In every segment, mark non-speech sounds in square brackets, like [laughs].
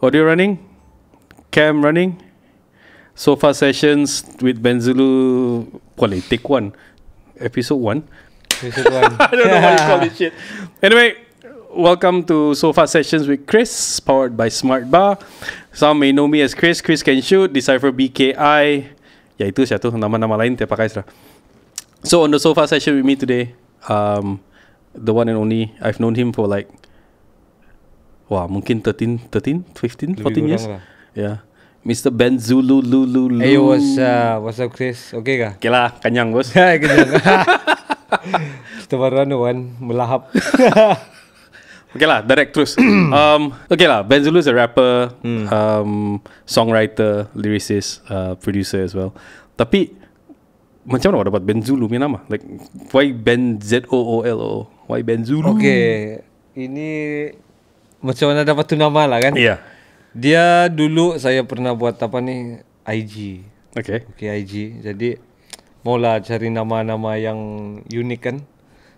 Audio running, cam running, sofa sessions with Benzulu. Well, take one, episode one. Episode one. [laughs] I don't know what you call this shit. [laughs] Anyway, welcome to Sofa Sessions with Chris, powered by Smart Bar. Some may know me as Chris, Chris Can Shoot, Decipher BKI. Ya itu satu nama-nama lain tiap pakai So on the sofa session with me today, um, the one and only, I've known him for like wah mungkin 13 13 15 Lebih years lah. yeah Mr. Ben Zulu Lulu Lulu Hey, what's, uh, what's up Chris? Okay kah? Okay lah, kenyang bos Hai, [laughs] kenyang [laughs] Kita baru anu kan, melahap [laughs] Okay lah, direct terus [clears throat] um, Okay lah, Ben Zulu is a rapper hmm. um, Songwriter, lyricist, uh, producer as well Tapi Macam mana awak dapat Ben Zulu punya nama? Like, why Ben Z-O-O-L-O? Why Ben Zulu? Okay, ini macam mana dapat tu nama lah kan. Iya. Yeah. Dia dulu saya pernah buat apa ni IG. Okay. Okay IG. Jadi mula cari nama-nama yang unik kan.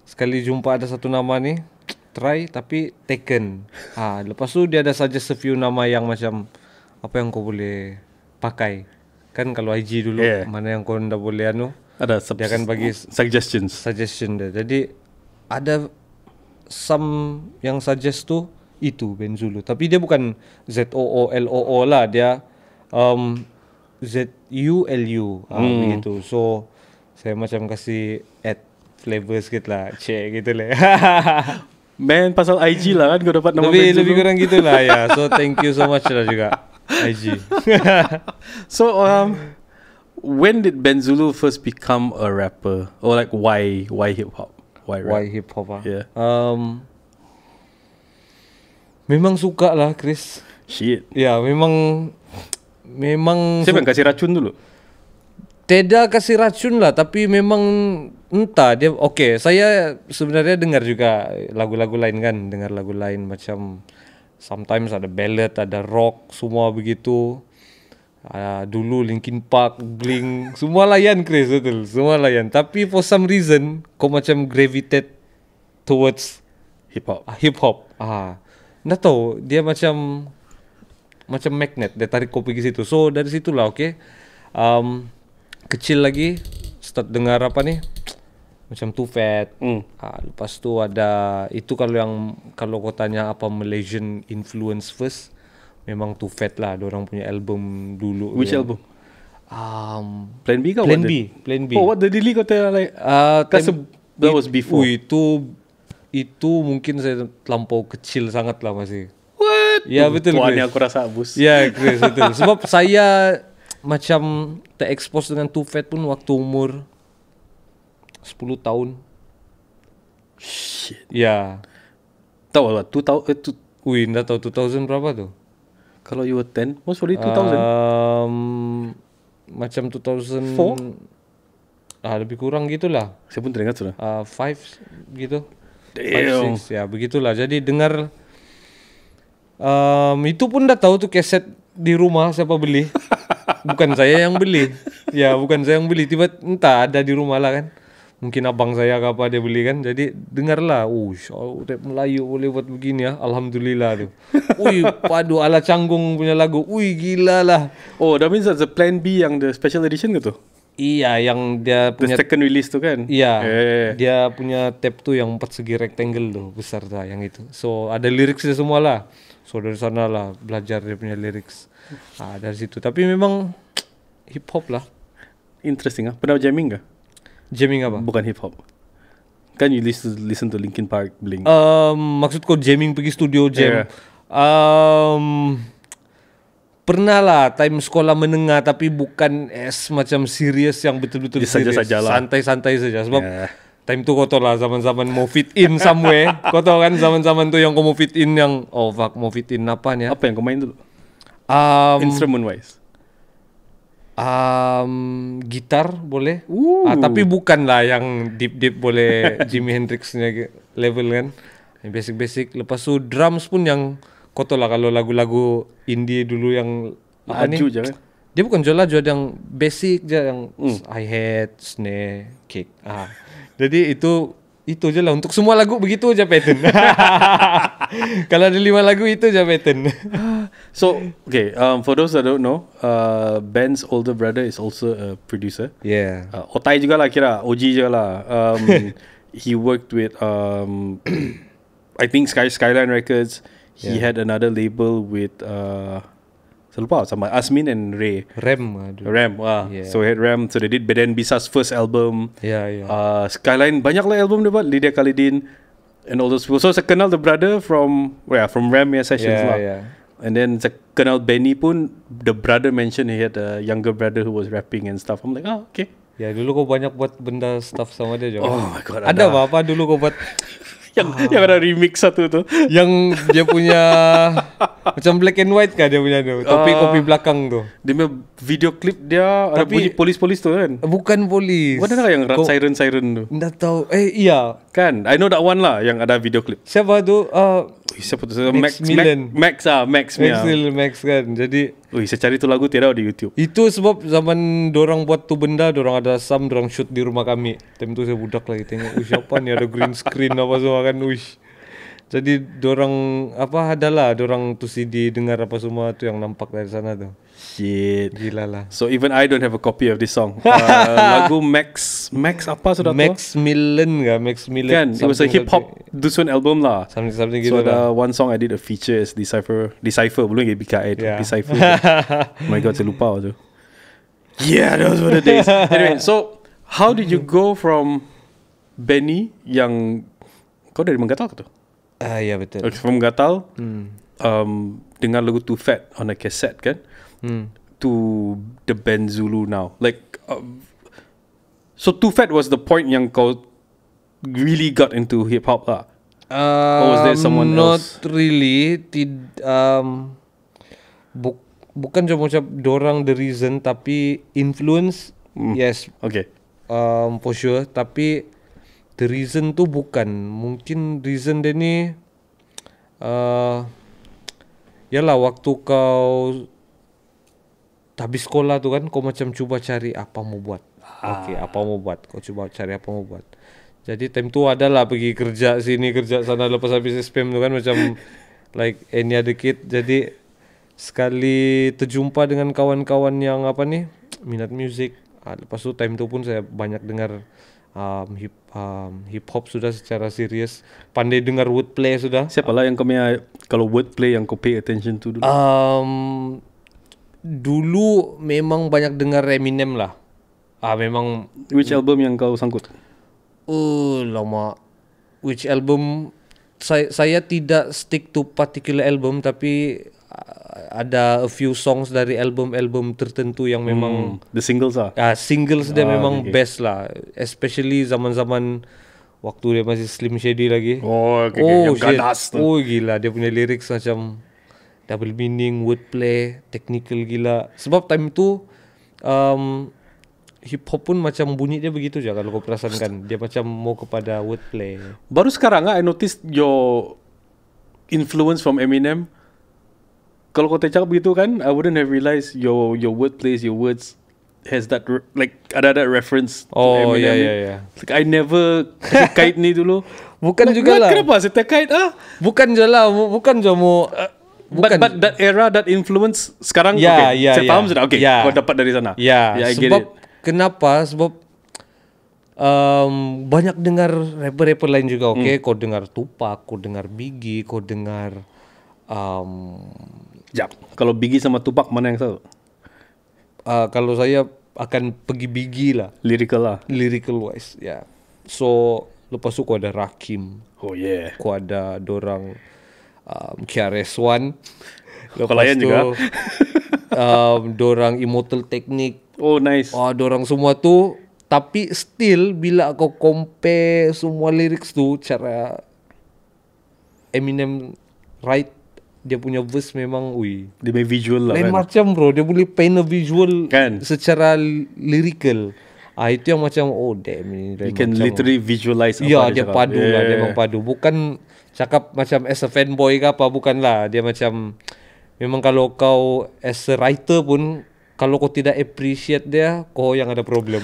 Sekali jumpa ada satu nama ni try tapi taken. Ha, lepas tu dia ada saja sefew nama yang macam apa yang kau boleh pakai. Kan kalau IG dulu yeah. mana yang kau dah boleh anu. Ada dia akan bagi suggestions. Suggestion dia. Jadi ada some yang suggest tu itu Benzulu tapi dia bukan Z O O L O O lah dia um, Z U L U ah, hmm. begitu so saya macam kasih add flavour sedikit lah check gitulah. lah Man [laughs] pasal IG lah kan kau dapat nama lebih, Benzulu Lebih kurang gitulah lah ya So [laughs] thank you so much lah juga IG [laughs] So um, When did Benzulu first become a rapper? Or like why? Why hip hop? Why, why hip hop ah? Yeah. Um, Memang suka lah Chris Shit Ya memang Memang Siapa yang kasih racun dulu? Teda kasih racun lah Tapi memang Entah dia Okay saya sebenarnya dengar juga Lagu-lagu lain kan Dengar lagu lain macam Sometimes ada ballad Ada rock Semua begitu uh, Dulu Linkin Park Blink [laughs] Semua layan Chris betul Semua layan Tapi for some reason Kau macam gravitate Towards Hip hop ah, Hip hop Ah. Dah tahu dia macam macam magnet dia tarik kau ke situ. So dari situlah okey. Um, kecil lagi start dengar apa ni? Macam Too Fat. Mm. Uh, lepas tu ada itu kalau yang kalau kau tanya apa Malaysian influence first memang Too Fat lah dia orang punya album dulu. Which album? Um, plan B ke? Plan B. Plan B. Oh, what the Dilly kau tanya like? Uh, that was before. itu itu mungkin saya terlampau kecil sangat lah masih. What? Ya betul. Tuan yang aku rasa abus. Ya Chris betul. Sebab [laughs] saya macam terekspos dengan Too Fat pun waktu umur 10 tahun. Shit. Ya. Tahu lah, eh, tu tahu itu. Wih, nggak tahu 2000 berapa tu? Kalau you were 10, mesti probably 2000. Um, macam 2000. Four? Ah, lebih kurang gitulah. Saya pun teringat sudah. Ah, uh, five gitu. 5-6 ya begitulah jadi dengar um, itu pun dah tahu tuh keset di rumah siapa beli [laughs] bukan saya yang beli ya bukan saya yang beli tiba entah ada di rumah lah kan mungkin abang saya ke apa dia beli kan jadi dengarlah uh oh, Melayu boleh buat begini ya alhamdulillah tu. ui padu ala canggung punya lagu ui gila lah oh that means that's a plan B yang the special edition gitu Iya yang dia punya The second release tu kan Iya yeah, Dia punya tape tu yang empat segi rectangle tu Besar tu yang itu So ada lyrics dia semua lah So dari sana lah belajar dia punya lirik ah, Dari situ Tapi memang hip hop lah Interesting ah, Pernah jamming ke? Jamming apa? Bukan hip hop Kan you listen, listen to Linkin Park Blink um, Maksud kau jamming pergi studio jam yeah. um, pernah lah time sekolah menengah tapi bukan es macam serius yang betul-betul serius. Saja saja lah. Santai-santai saja sebab yeah. time tu kotor lah zaman-zaman mau fit in somewhere. [laughs] kotor kan zaman-zaman tuh yang kau mau fit in yang oh fuck mau fit in apa ya? Apa yang kau main dulu? Um, Instrument wise. Um, gitar boleh, uh. ah, tapi bukan lah yang deep deep boleh Jimi Hendrixnya level kan, basic basic. Lepas tu drums pun yang kau tahu lah kalau lagu-lagu indie dulu yang apa nih? Je, kan? Dia bukan jola jual yang basic je yang mm. I hat, snare, kick. Ah. Jadi itu itu je lah untuk semua lagu begitu aja pattern. [laughs] kalau ada lima lagu itu aja pattern. [laughs] so okay, um, for those that don't know, uh, Ben's older brother is also a producer. Yeah. Uh, otai juga lah kira, OG juga lah. Um, [laughs] he worked with um, [clears throat] I think Sky Skyline Records he had another label with uh selupa sama Asmin and Ray Ram Ram wah yeah. so he had Ram so they did Beden Bisa's first album yeah yeah uh, Skyline banyak lah album dia buat Lydia Khalidin and all those people so saya kenal the brother from well, yeah from Ram yeah sessions yeah, lah yeah. and then saya kenal Benny pun the brother mentioned he had a younger brother who was rapping and stuff I'm like ah oh, okay Ya dulu kau banyak buat benda stuff sama dia juga. Oh my god. Ada, ada apa-apa dulu kau buat yang oh. yang ada remix satu tu yang dia punya [laughs] macam black and white kan? dia punya tu topi uh, kopi belakang tu dia punya video clip dia ada Tapi, bunyi polis-polis tu kan bukan polis mana lah yang Kau, siren-siren tu Tidak tahu eh iya kan i know that one lah yang ada video clip siapa tu uh, Siapa tu? Max Max Millen. Max ah, Max Max Millen, Max kan. Jadi, Wih, saya cari tu lagu tiada di YouTube. Itu sebab zaman dorang buat tu benda, dorang ada sam, dorang shoot di rumah kami. Time tu saya budak lagi tengok, ush apa ni ada green screen apa semua kan, ush. Jadi dorang apa adalah dorang tu CD dengar apa semua tu yang nampak dari sana tu. Shit. Gila lah. So even I don't have a copy of this song. [laughs] uh, lagu Max Max apa sudah Max tu? Max Millen ga Max Millen. Kan, it was a hip hop dusun album lah. Something something gitu. So the lah. one song I did a feature is Decipher Decipher belum lagi BKA tu, Decipher. [laughs] Oh my god, saya lupa tu. Yeah, those were the days. anyway, so how did you go from Benny yang kau dari mengatal ke tu? Ah ya betul. Okay, from Gatal. Hmm. Um, dengan lagu Too Fat on a cassette kan. Hmm. To the band Zulu now. Like um, So Too Fat was the point yang kau really got into hip hop lah. Uh, Or was there someone um, not else? Not really. Tid, um, bu- bukan cuma macam dorang the reason tapi influence. Mm. Yes. Okay. Um, for sure. Tapi the reason tu bukan mungkin reason dia ni uh, yalah waktu kau habis sekolah tu kan kau macam cuba cari apa mau buat ah. okey apa mau buat kau cuba cari apa mau buat jadi time tu adalah pergi kerja sini kerja sana lepas habis SPM tu kan macam [laughs] like any other kid jadi sekali terjumpa dengan kawan-kawan yang apa nih minat music ah, lepas tu time tu pun saya banyak dengar um, hip um, hip hop sudah secara serius pandai dengar wordplay sudah siapa lah um, yang kau punya kalau wordplay yang kau pay attention tu dulu um, dulu memang banyak dengar Eminem lah ah memang which album yang kau sangkut oh uh, lama which album saya saya tidak stick to particular album tapi ada a few songs dari album-album tertentu yang memang hmm, the singles lah. ah uh, singles dia oh, memang okay. best lah especially zaman-zaman waktu dia masih slim shady lagi oh okay, oh, okay. yang ganas tu oh gila dia punya lyrics macam double meaning wordplay technical gila sebab time tu um, hip hop pun macam bunyi dia begitu je kalau kau perasan kan dia macam mau kepada wordplay baru sekarang ah i notice your influence from Eminem kalau kau tercakap begitu kan I wouldn't have realised your your word plays your words has that like ada ada reference oh to yeah, yeah yeah like I never terkait ni dulu [laughs] bukan like, juga lah kenapa saya tak ah bukan je lah bukan je mu uh, bukan but, but that era that influence sekarang yeah, okay, yeah, saya yeah. Ya. sudah okay yeah. kau dapat dari sana yeah, yeah I sebab get it. kenapa sebab Um, banyak dengar rapper-rapper lain juga, oke? Okay? Mm. Kau dengar Tupac, kau dengar Biggie, kau dengar um, Sekejap. Kalau Biggie sama tupak mana yang satu? Uh, kalau saya akan pergi Biggie lah. Lyrical lah. Lyrical wise, ya. Yeah. So, lepas tu kau ada Rakim. Oh, yeah. Kau ada dorang um, KRS-One. Lepas kau tu, juga. [laughs] um, dorang Immortal Technique. Oh, nice. Oh, dorang semua tu. Tapi still, bila kau compare semua lyrics tu, cara Eminem right dia punya verse memang ui. Dia main visual lah Lain kan. macam bro, dia boleh paint a visual kan? secara lyrical. Ah itu yang macam oh damn ni. You can macam, literally visualize apa ya, dia, dia padu yeah. lah, dia memang padu. Bukan cakap macam as a fanboy ke apa bukan lah. Dia macam memang kalau kau as a writer pun kalau kau tidak appreciate dia, kau yang ada problem.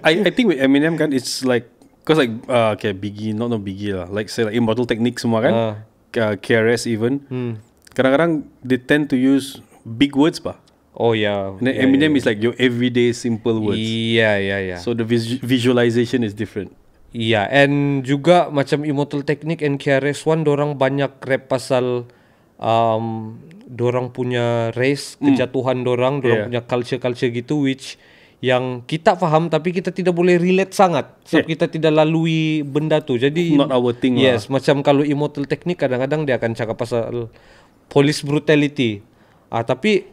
I, I think with Eminem kan it's like Cause like uh, okay, Biggie, not no Biggie lah. Like say like Immortal Technique semua kan. Uh. Uh, KRS even hmm. kadang-kadang they tend to use big words pa. Oh yeah. And then yeah, Eminem yeah. is like your everyday simple words. Yeah yeah yeah. So the vis- visualization is different. Yeah, and juga macam Immortal Technique and KRS One, dorang banyak rap pasal um, dorang punya race, hmm. kejatuhan dorang, dorang yeah. punya culture-culture gitu, which yang kita faham tapi kita tidak boleh relate sangat sebab yeah. kita tidak lalui benda tu. Jadi not our thing lah. Yes, lah. macam kalau Immortal teknik kadang-kadang dia akan cakap pasal police brutality. Ah tapi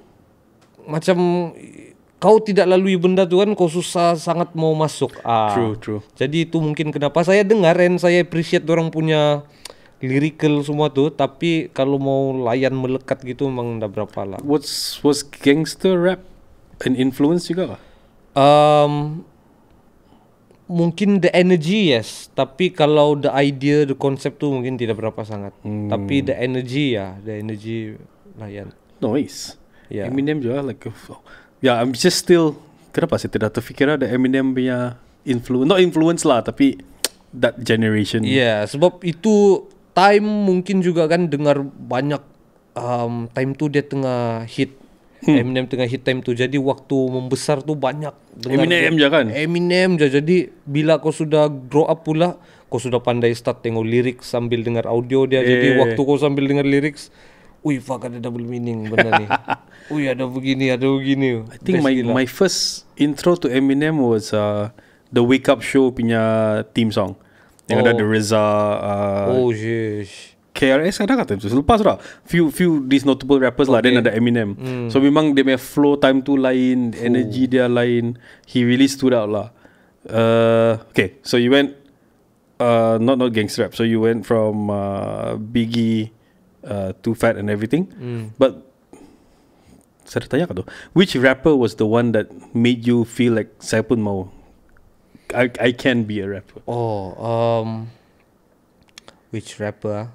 macam kau tidak lalui benda tu kan kau susah sangat mau masuk. Ah. True, true. Jadi itu mungkin kenapa saya dengar dan saya appreciate orang punya lyrical semua tu. tapi kalau mau layan melekat gitu memang udah berapa lah. What's was gangster rap an influence juga? Lah? Um, mungkin the energy yes, tapi kalau the idea, the concept tu mungkin tidak berapa sangat. Hmm. Tapi the energy ya, yeah. the energy layan. Noise. Yeah. Eminem juga like, yeah, uh, ya, I'm just still kenapa sih tidak terfikir ada Eminem punya influence, not influence lah, tapi that generation. Yeah, sebab itu time mungkin juga kan dengar banyak um, time tu dia tengah hit hmm. Eminem tengah hit time tu Jadi waktu membesar tu banyak Eminem je kan Eminem je Jadi bila kau sudah grow up pula Kau sudah pandai start tengok lirik Sambil dengar audio dia yeah. Jadi waktu kau sambil dengar lirik Ui fuck ada double meaning benda ni [laughs] Ui ada begini ada begini I think my my first intro to Eminem was uh, The Wake Up Show punya theme song Yang oh. ada The RZA uh, Oh jeez KRS kan dah tu. Lepas dah Few few these notable rappers okay. lah Then ada Eminem mm. So memang dia punya flow time tu lain Ooh. Energy dia lain He really stood out lah uh, Okay So you went uh, Not not gangster rap So you went from uh, Biggie uh, Too Fat and everything mm. But Saya tanya kat tu Which rapper was the one that Made you feel like Saya pun mau I, I can be a rapper Oh um, Which rapper ah?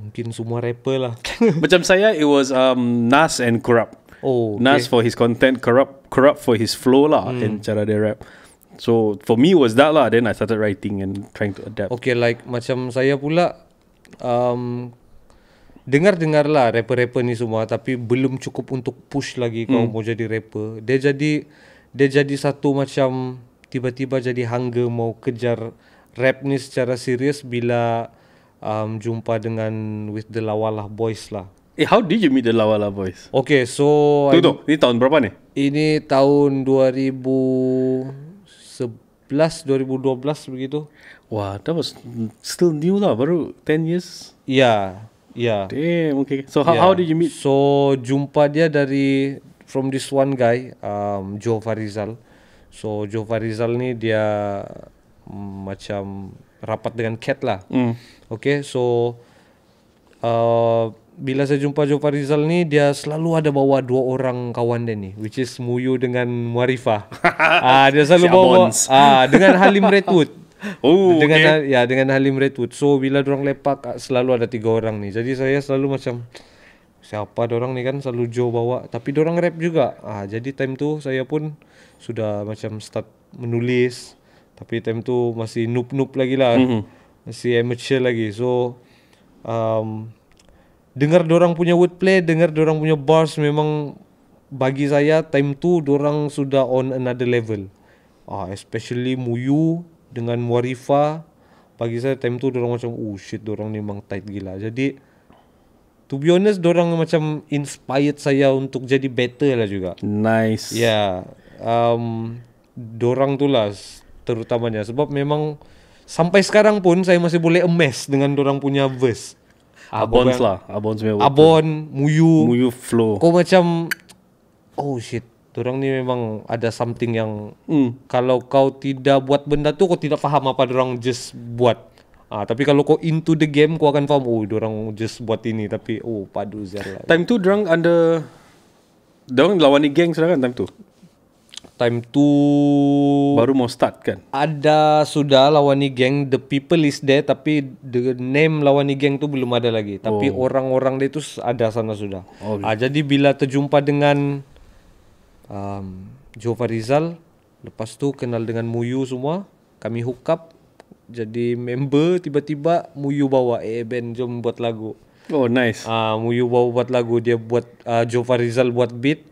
Mungkin semua rapper lah. [laughs] Macam saya, it was um, Nas and Corrupt. Oh, okay. Nas for his content, Corrupt Corrupt for his flow lah hmm. and cara dia rap. So for me was that lah. Then I started writing and trying to adapt. Okay, like macam saya pula, um, dengar-dengar lah rapper-rapper ni semua tapi belum cukup untuk push lagi kau hmm. mau jadi rapper. Dia jadi dia jadi satu macam tiba-tiba jadi hunger mau kejar rap ni secara serius bila um, jumpa dengan with the Lawalah Boys lah. Eh, how did you meet the Lawalah Boys? Okay, so... tu tunggu. Ini tahun berapa ni? Ini tahun 2011, 2012 begitu. Wah, that was still new lah. Baru 10 years. Yeah, yeah. Damn, okay. So, how, yeah. how did you meet? So, jumpa dia dari... From this one guy, um, Joe Farizal. So, Joe Farizal ni dia... Mm, macam rapat dengan cat lah. Mm. Okay, so uh, bila saya jumpa Jo Farizal ni, dia selalu ada bawa dua orang kawan dia ni, which is Muyu dengan Muarifa. uh, [laughs] ah, dia selalu bawa uh, dengan Halim Redwood. [laughs] Oh, dengan okay. Ha, ya dengan Halim Redwood. So bila orang lepak ah, selalu ada tiga orang ni. Jadi saya selalu macam siapa orang ni kan selalu Jo bawa tapi orang rap juga. Ah jadi time tu saya pun sudah macam start menulis. Tapi time tu masih noob-noob lagi lah. Mm-hmm. Masih amateur lagi. So um, dengar orang punya wordplay, dengar orang punya bars memang bagi saya time tu orang sudah on another level. Ah, especially Muyu dengan Muarifa, bagi saya time tu orang macam oh shit orang ni memang tight gila. Jadi to be honest orang macam inspired saya untuk jadi better lah juga. Nice. Yeah. Um, dorang tu lah terutamanya sebab memang sampai sekarang pun saya masih boleh emes dengan orang punya verse abon lah abons punya abon muyu muyu flow kau macam oh shit orang ni memang ada something yang mm. kalau kau tidak buat benda tu kau tidak faham apa orang just buat Ah, tapi kalau kau into the game, kau akan faham. Oh, orang just buat ini. Tapi, oh, padu zer lah. Time tu, orang under, orang lawan ni geng sekarang kan time tu time tu baru mau start kan ada sudah lawan ni geng the people is there tapi the name lawan ni geng tu belum ada lagi tapi oh. orang-orang dia tu ada sana sudah oh. ah, jadi bila terjumpa dengan um, Jova Rizal lepas tu kenal dengan Muyu semua kami hook up jadi member tiba-tiba Muyu bawa eh band jom buat lagu Oh nice. Ah uh, Muyu bawa buat lagu dia buat uh, ah, Jova Rizal buat beat.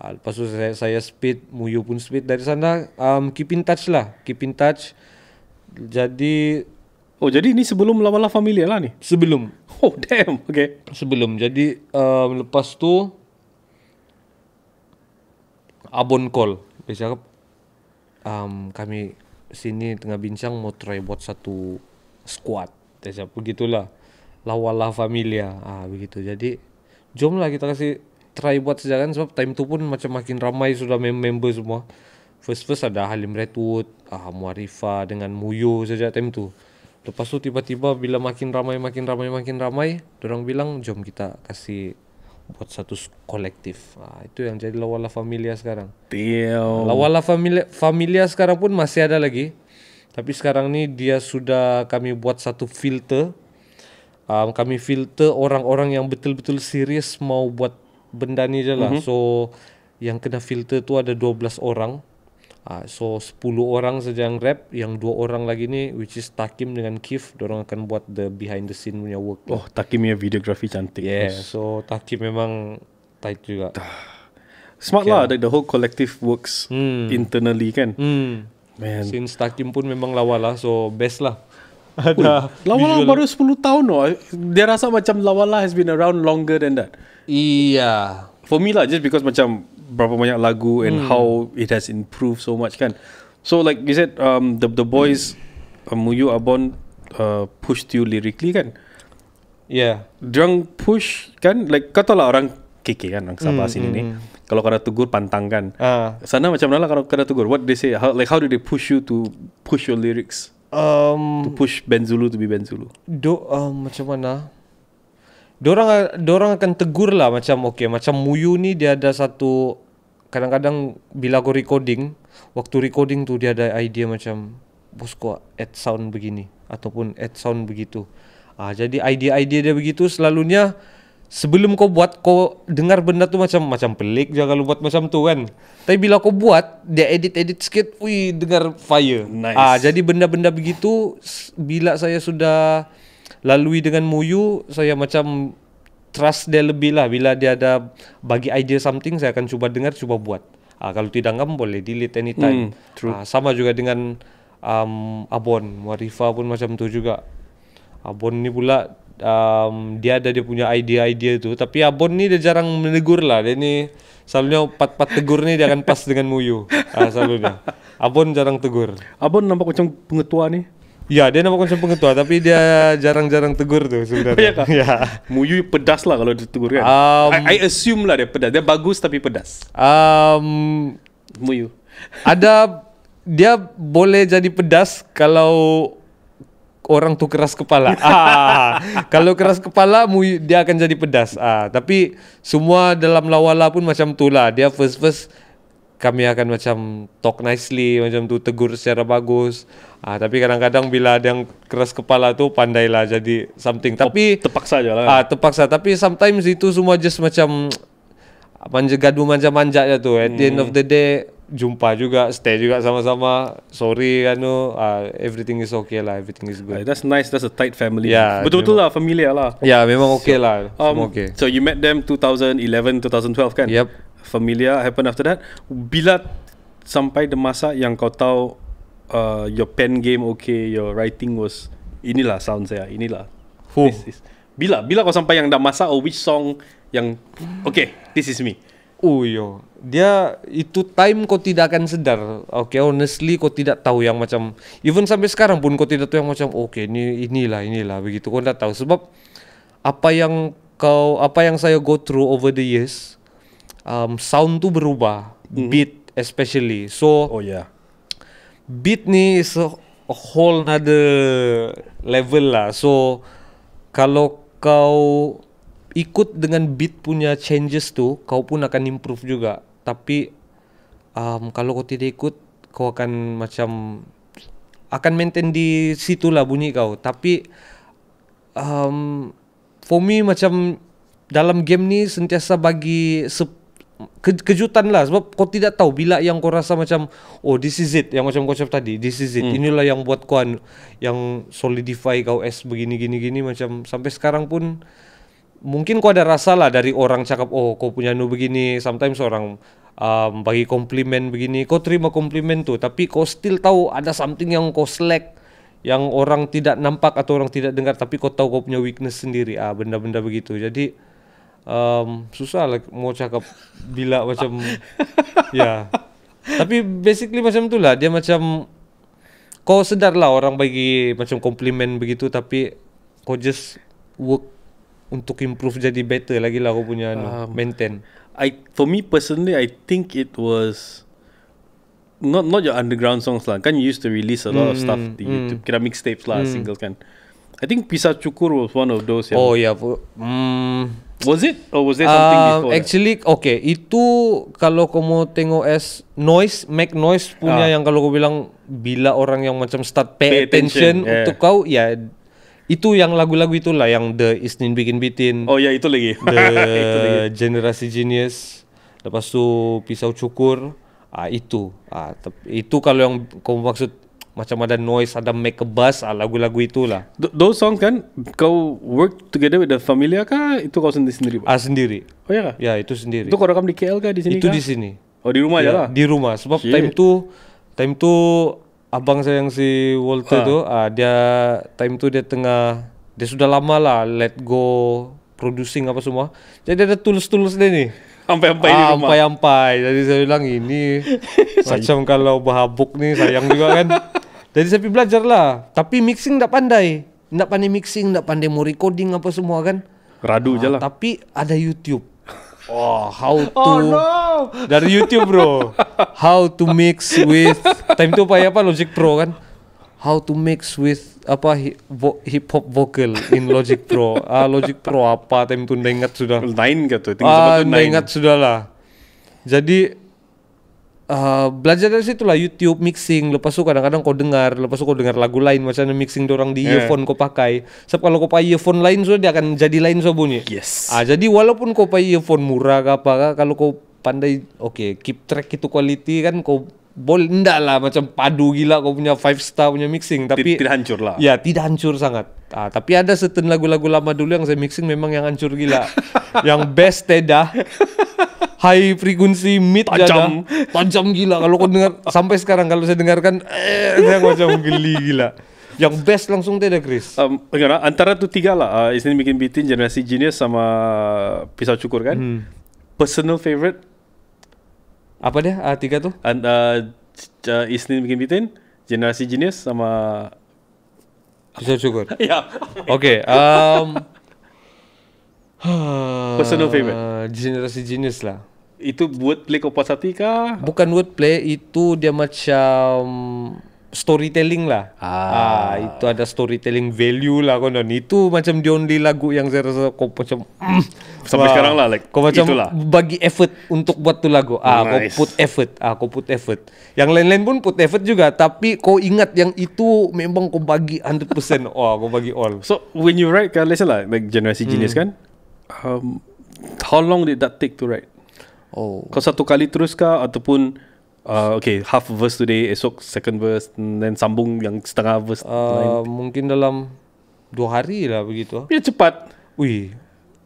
Uh, lepas tu saya, saya speed, Muyu pun speed dari sana. Um, keep in touch lah, keep in touch. Jadi... Oh, jadi ini sebelum lawan La Familia lah ni? Sebelum. Oh, damn. Okay. Sebelum. Jadi, um, lepas tu... Abon call. Dia cakap, um, kami sini tengah bincang mau try buat satu squad. Dia cakap, begitulah. Lawan La Familia. Ah, begitu. Jadi, lah kita kasih try buat sejarah sebab time tu pun macam makin ramai sudah mem- member semua. First first ada Halim Redwood, ah Muarifa dengan Muyo saja time tu. Lepas tu tiba-tiba bila makin ramai makin ramai makin ramai, orang bilang jom kita kasih buat satu kolektif. Ah itu yang jadi Lawala Familia sekarang. Damn. Lawala Familia Familia sekarang pun masih ada lagi. Tapi sekarang ni dia sudah kami buat satu filter. Um, kami filter orang-orang yang betul-betul serius mau buat benda ni je lah. Mm-hmm. So yang kena filter tu ada 12 orang. Uh, so 10 orang saja yang rap, yang 2 orang lagi ni which is Takim dengan Kif, orang akan buat the behind the scene punya work. Oh, Takim punya videografi cantik. Yeah, yes. so Takim memang tight juga. Smart lah, okay. lah, like the whole collective works hmm. internally kan. Hmm. Man. Since Takim pun memang lawa lah, so best lah ada Ui, lawa baru 10 tahun no. dia rasa macam lawa has been around longer than that iya for me lah just because macam berapa banyak lagu and hmm. how it has improved so much kan so like you said um, the the boys hmm. uh, Muyu Abon uh, pushed you lyrically kan yeah drunk push kan like kata lah orang keke kan orang Sabah hmm, sini hmm. ni hmm. kalau kena tegur pantang kan uh. sana macam mana lah kalau kena tegur what they say how, like how do they push you to push your lyrics um, to push Ben Zulu to be Ben Zulu? Do, um, macam mana? Diorang, orang akan tegur lah macam okay, macam Muyu ni dia ada satu kadang-kadang bila aku recording waktu recording tu dia ada idea macam bosku oh, add sound begini ataupun add sound begitu. Ah, jadi idea-idea dia begitu selalunya sebelum kau buat kau dengar benda tu macam macam pelik jangan lu buat macam tu kan tapi bila kau buat dia edit edit sikit wih dengar fire nice. ah jadi benda-benda begitu bila saya sudah lalui dengan Muyu saya macam trust dia lebih lah bila dia ada bagi idea something saya akan cuba dengar cuba buat ah kalau tidak enggak boleh delete anytime mm, true. Ah, sama juga dengan um, Abon Warifa pun macam tu juga Abon ni pula um, dia ada dia punya idea-idea itu, tapi Abon ni dia jarang menegur lah dia ni selalunya pat-pat tegur ni dia akan pas dengan Muyu uh, ah, selalunya Abon jarang tegur Abon nampak macam pengetua ni Ya, dia nampak macam pengetua tapi dia jarang-jarang tegur tu sebenarnya. Oh, [laughs] ya. ya. Muyu pedas lah kalau ditegur kan. Um, I, I, assume lah dia pedas. Dia bagus tapi pedas. Um, Muyu. ada dia boleh jadi pedas kalau orang tu keras kepala. [laughs] ah, kalau keras kepala dia akan jadi pedas. Ah, tapi semua dalam lawala pun macam itulah. Dia first first kami akan macam talk nicely macam tu tegur secara bagus. Ah, tapi kadang-kadang bila ada yang keras kepala tu pandailah jadi something. Oh, tapi oh, terpaksa aja lah. Ah, terpaksa. Tapi sometimes itu semua just macam [tsk] manja gaduh manja-manja aja tu. At hmm. the end of the day jumpa juga, stay juga sama-sama. Sorry kan tu, uh, ah, everything is okay lah, everything is good. Uh, that's nice, that's a tight family. Yeah, Betul-betul lah, familiar lah. yeah, memang okay lah. so, lah, um, semua okay. So you met them 2011-2012 kan? Yep. Familiar, happen after that. Bila sampai the masa yang kau tahu uh, your pen game okay, your writing was, inilah sound saya, inilah. Who? This is. Bila? Bila kau sampai yang dah masa or which song yang, okay, this is me. Oh iya. Dia itu time kau tidak akan sedar. Oke, okay, honestly kau tidak tahu yang macam even sampai sekarang pun kau tidak tahu yang macam oke, okay, ini inilah inilah begitu kau tidak tahu sebab apa yang kau apa yang saya go through over the years um, sound tu berubah, mm-hmm. beat especially. So Oh yeah. Beat ni is a whole another level lah. So kalau kau ikut dengan beat punya changes tu kau pun akan improve juga tapi um, kalau kau tidak ikut kau akan macam akan maintain di situ lah bunyi kau tapi um, for me macam dalam game ni sentiasa bagi se- ke- kejutan lah sebab kau tidak tahu bila yang kau rasa macam oh this is it yang macam kau cakap tadi this is it hmm. inilah yang buat kau yang solidify kau es begini gini gini macam sampai sekarang pun mungkin kau ada rasa lah dari orang cakap oh kau punya nu begini sometimes orang um, bagi komplimen begini kau terima komplimen tuh tapi kau still tahu ada something yang kau slack yang orang tidak nampak atau orang tidak dengar tapi kau tahu kau punya weakness sendiri ah benda-benda begitu jadi um, susah lah mau cakap bila [laughs] macam ya tapi basically macam itulah dia macam kau sedar lah orang bagi macam komplimen begitu tapi kau just work untuk improve jadi better lagi lah aku punya um, maintain. I for me personally, I think it was not not your underground songs lah. Kan you used to release a lot mm, of hmm, stuff di mm, YouTube, kira mixtapes lah, mm. single kan. I think Pisa Cukur was one of those. Yang oh yeah. For, mm, was it or was there something ah, before? Actually, that? okay. Itu kalau kau mau tengok as noise, make noise punya ah. yang kalau kau bilang bila orang yang macam start pay, pay attention, attention yeah. untuk kau, ya yeah, itu yang lagu-lagu itulah yang The Isnin Bikin Bitin. Oh ya itu lagi. The [laughs] itu lagi. Generasi Genius. Lepas tu Pisau Cukur. Ah itu. Ah itu kalau yang kau maksud macam ada noise ada make a bus ah lagu-lagu itulah. those songs kan kau work together with the familia kah itu kau sendiri sendiri? Ah sendiri. Oh ya kah? Ya itu sendiri. Itu kau rekam di KL kah di sini? Itu kah? di sini. Oh di rumah ya, aja ya lah. Di rumah sebab Sheet. time tu time tu abang saya yang si Walter ha. tu ah dia time tu dia tengah dia sudah lama lah let go producing apa semua. Jadi ada tools-tools dia ni. sampai Ampai ah, Ampai ampai. Jadi saya bilang ini [laughs] macam kalau berhabuk ni sayang juga kan. [laughs] Jadi saya pergi belajar lah. Tapi mixing tak pandai. Tak pandai mixing, tak pandai mau recording apa semua kan. Radu ah, je lah. Tapi ada YouTube. Oh, how oh, to oh, no. dari YouTube bro. How to mix with time tu pakai apa Logic Pro kan? How to mix with apa hi, vo, hip hop vocal in Logic Pro? Ah, Logic Pro apa? Time tu nengat sudah. Nine ke Ah, uh, ingat sudah lah. Jadi uh, belajar dari situ lah YouTube mixing. Lepas tu kadang-kadang kau dengar, lepas tu kau dengar lagu lain macam mana mixing orang di yeah. earphone kau pakai. Sebab kalau kau pakai earphone lain sudah dia akan jadi lain so bunyi. Yes. Ah jadi walaupun kau pakai earphone murah ke apa ke, kalau kau pandai okey keep track itu quality kan kau boleh ndak lah macam padu gila kau punya five star punya mixing tapi tidak hancur lah. Ya, tidak hancur sangat. Ah, tapi ada certain lagu-lagu lama dulu yang saya mixing memang yang hancur gila. [laughs] yang best tedah high frequency mid tajam dada. tajam gila kalau kau dengar sampai sekarang kalau saya dengarkan eh macam geli gila yang best langsung tiada Chris um, enggak, antara tu tiga lah uh, Isnin bikin beatin generasi genius sama pisau cukur kan hmm. personal favorite apa dia uh, tiga tu And, uh, uh, Isnin bikin beatin generasi genius sama pisau cukur [laughs] ya okay um, personal favorite [sighs] generasi genius lah itu wordplay kau puas hati kah? Bukan wordplay, itu dia macam storytelling lah. Ah. ah itu ada storytelling value lah kau Itu macam the only lagu yang saya rasa kau macam mm, sampai wah. sekarang lah like kau macam itulah. bagi effort untuk buat tu lagu. Ah nice. kau put effort. Ah kau put effort. Yang lain-lain pun put effort juga tapi kau ingat yang itu memang kau bagi 100%. [laughs] wah kau bagi all. So when you write kan lah like generasi hmm. genius hmm. kan? Um, how long did that take to write? Oh. Kau satu kali terus kah ataupun uh, okay half verse today esok second verse and then sambung yang setengah verse. Uh, mungkin dalam dua hari lah begitu. Ya cepat. Wih.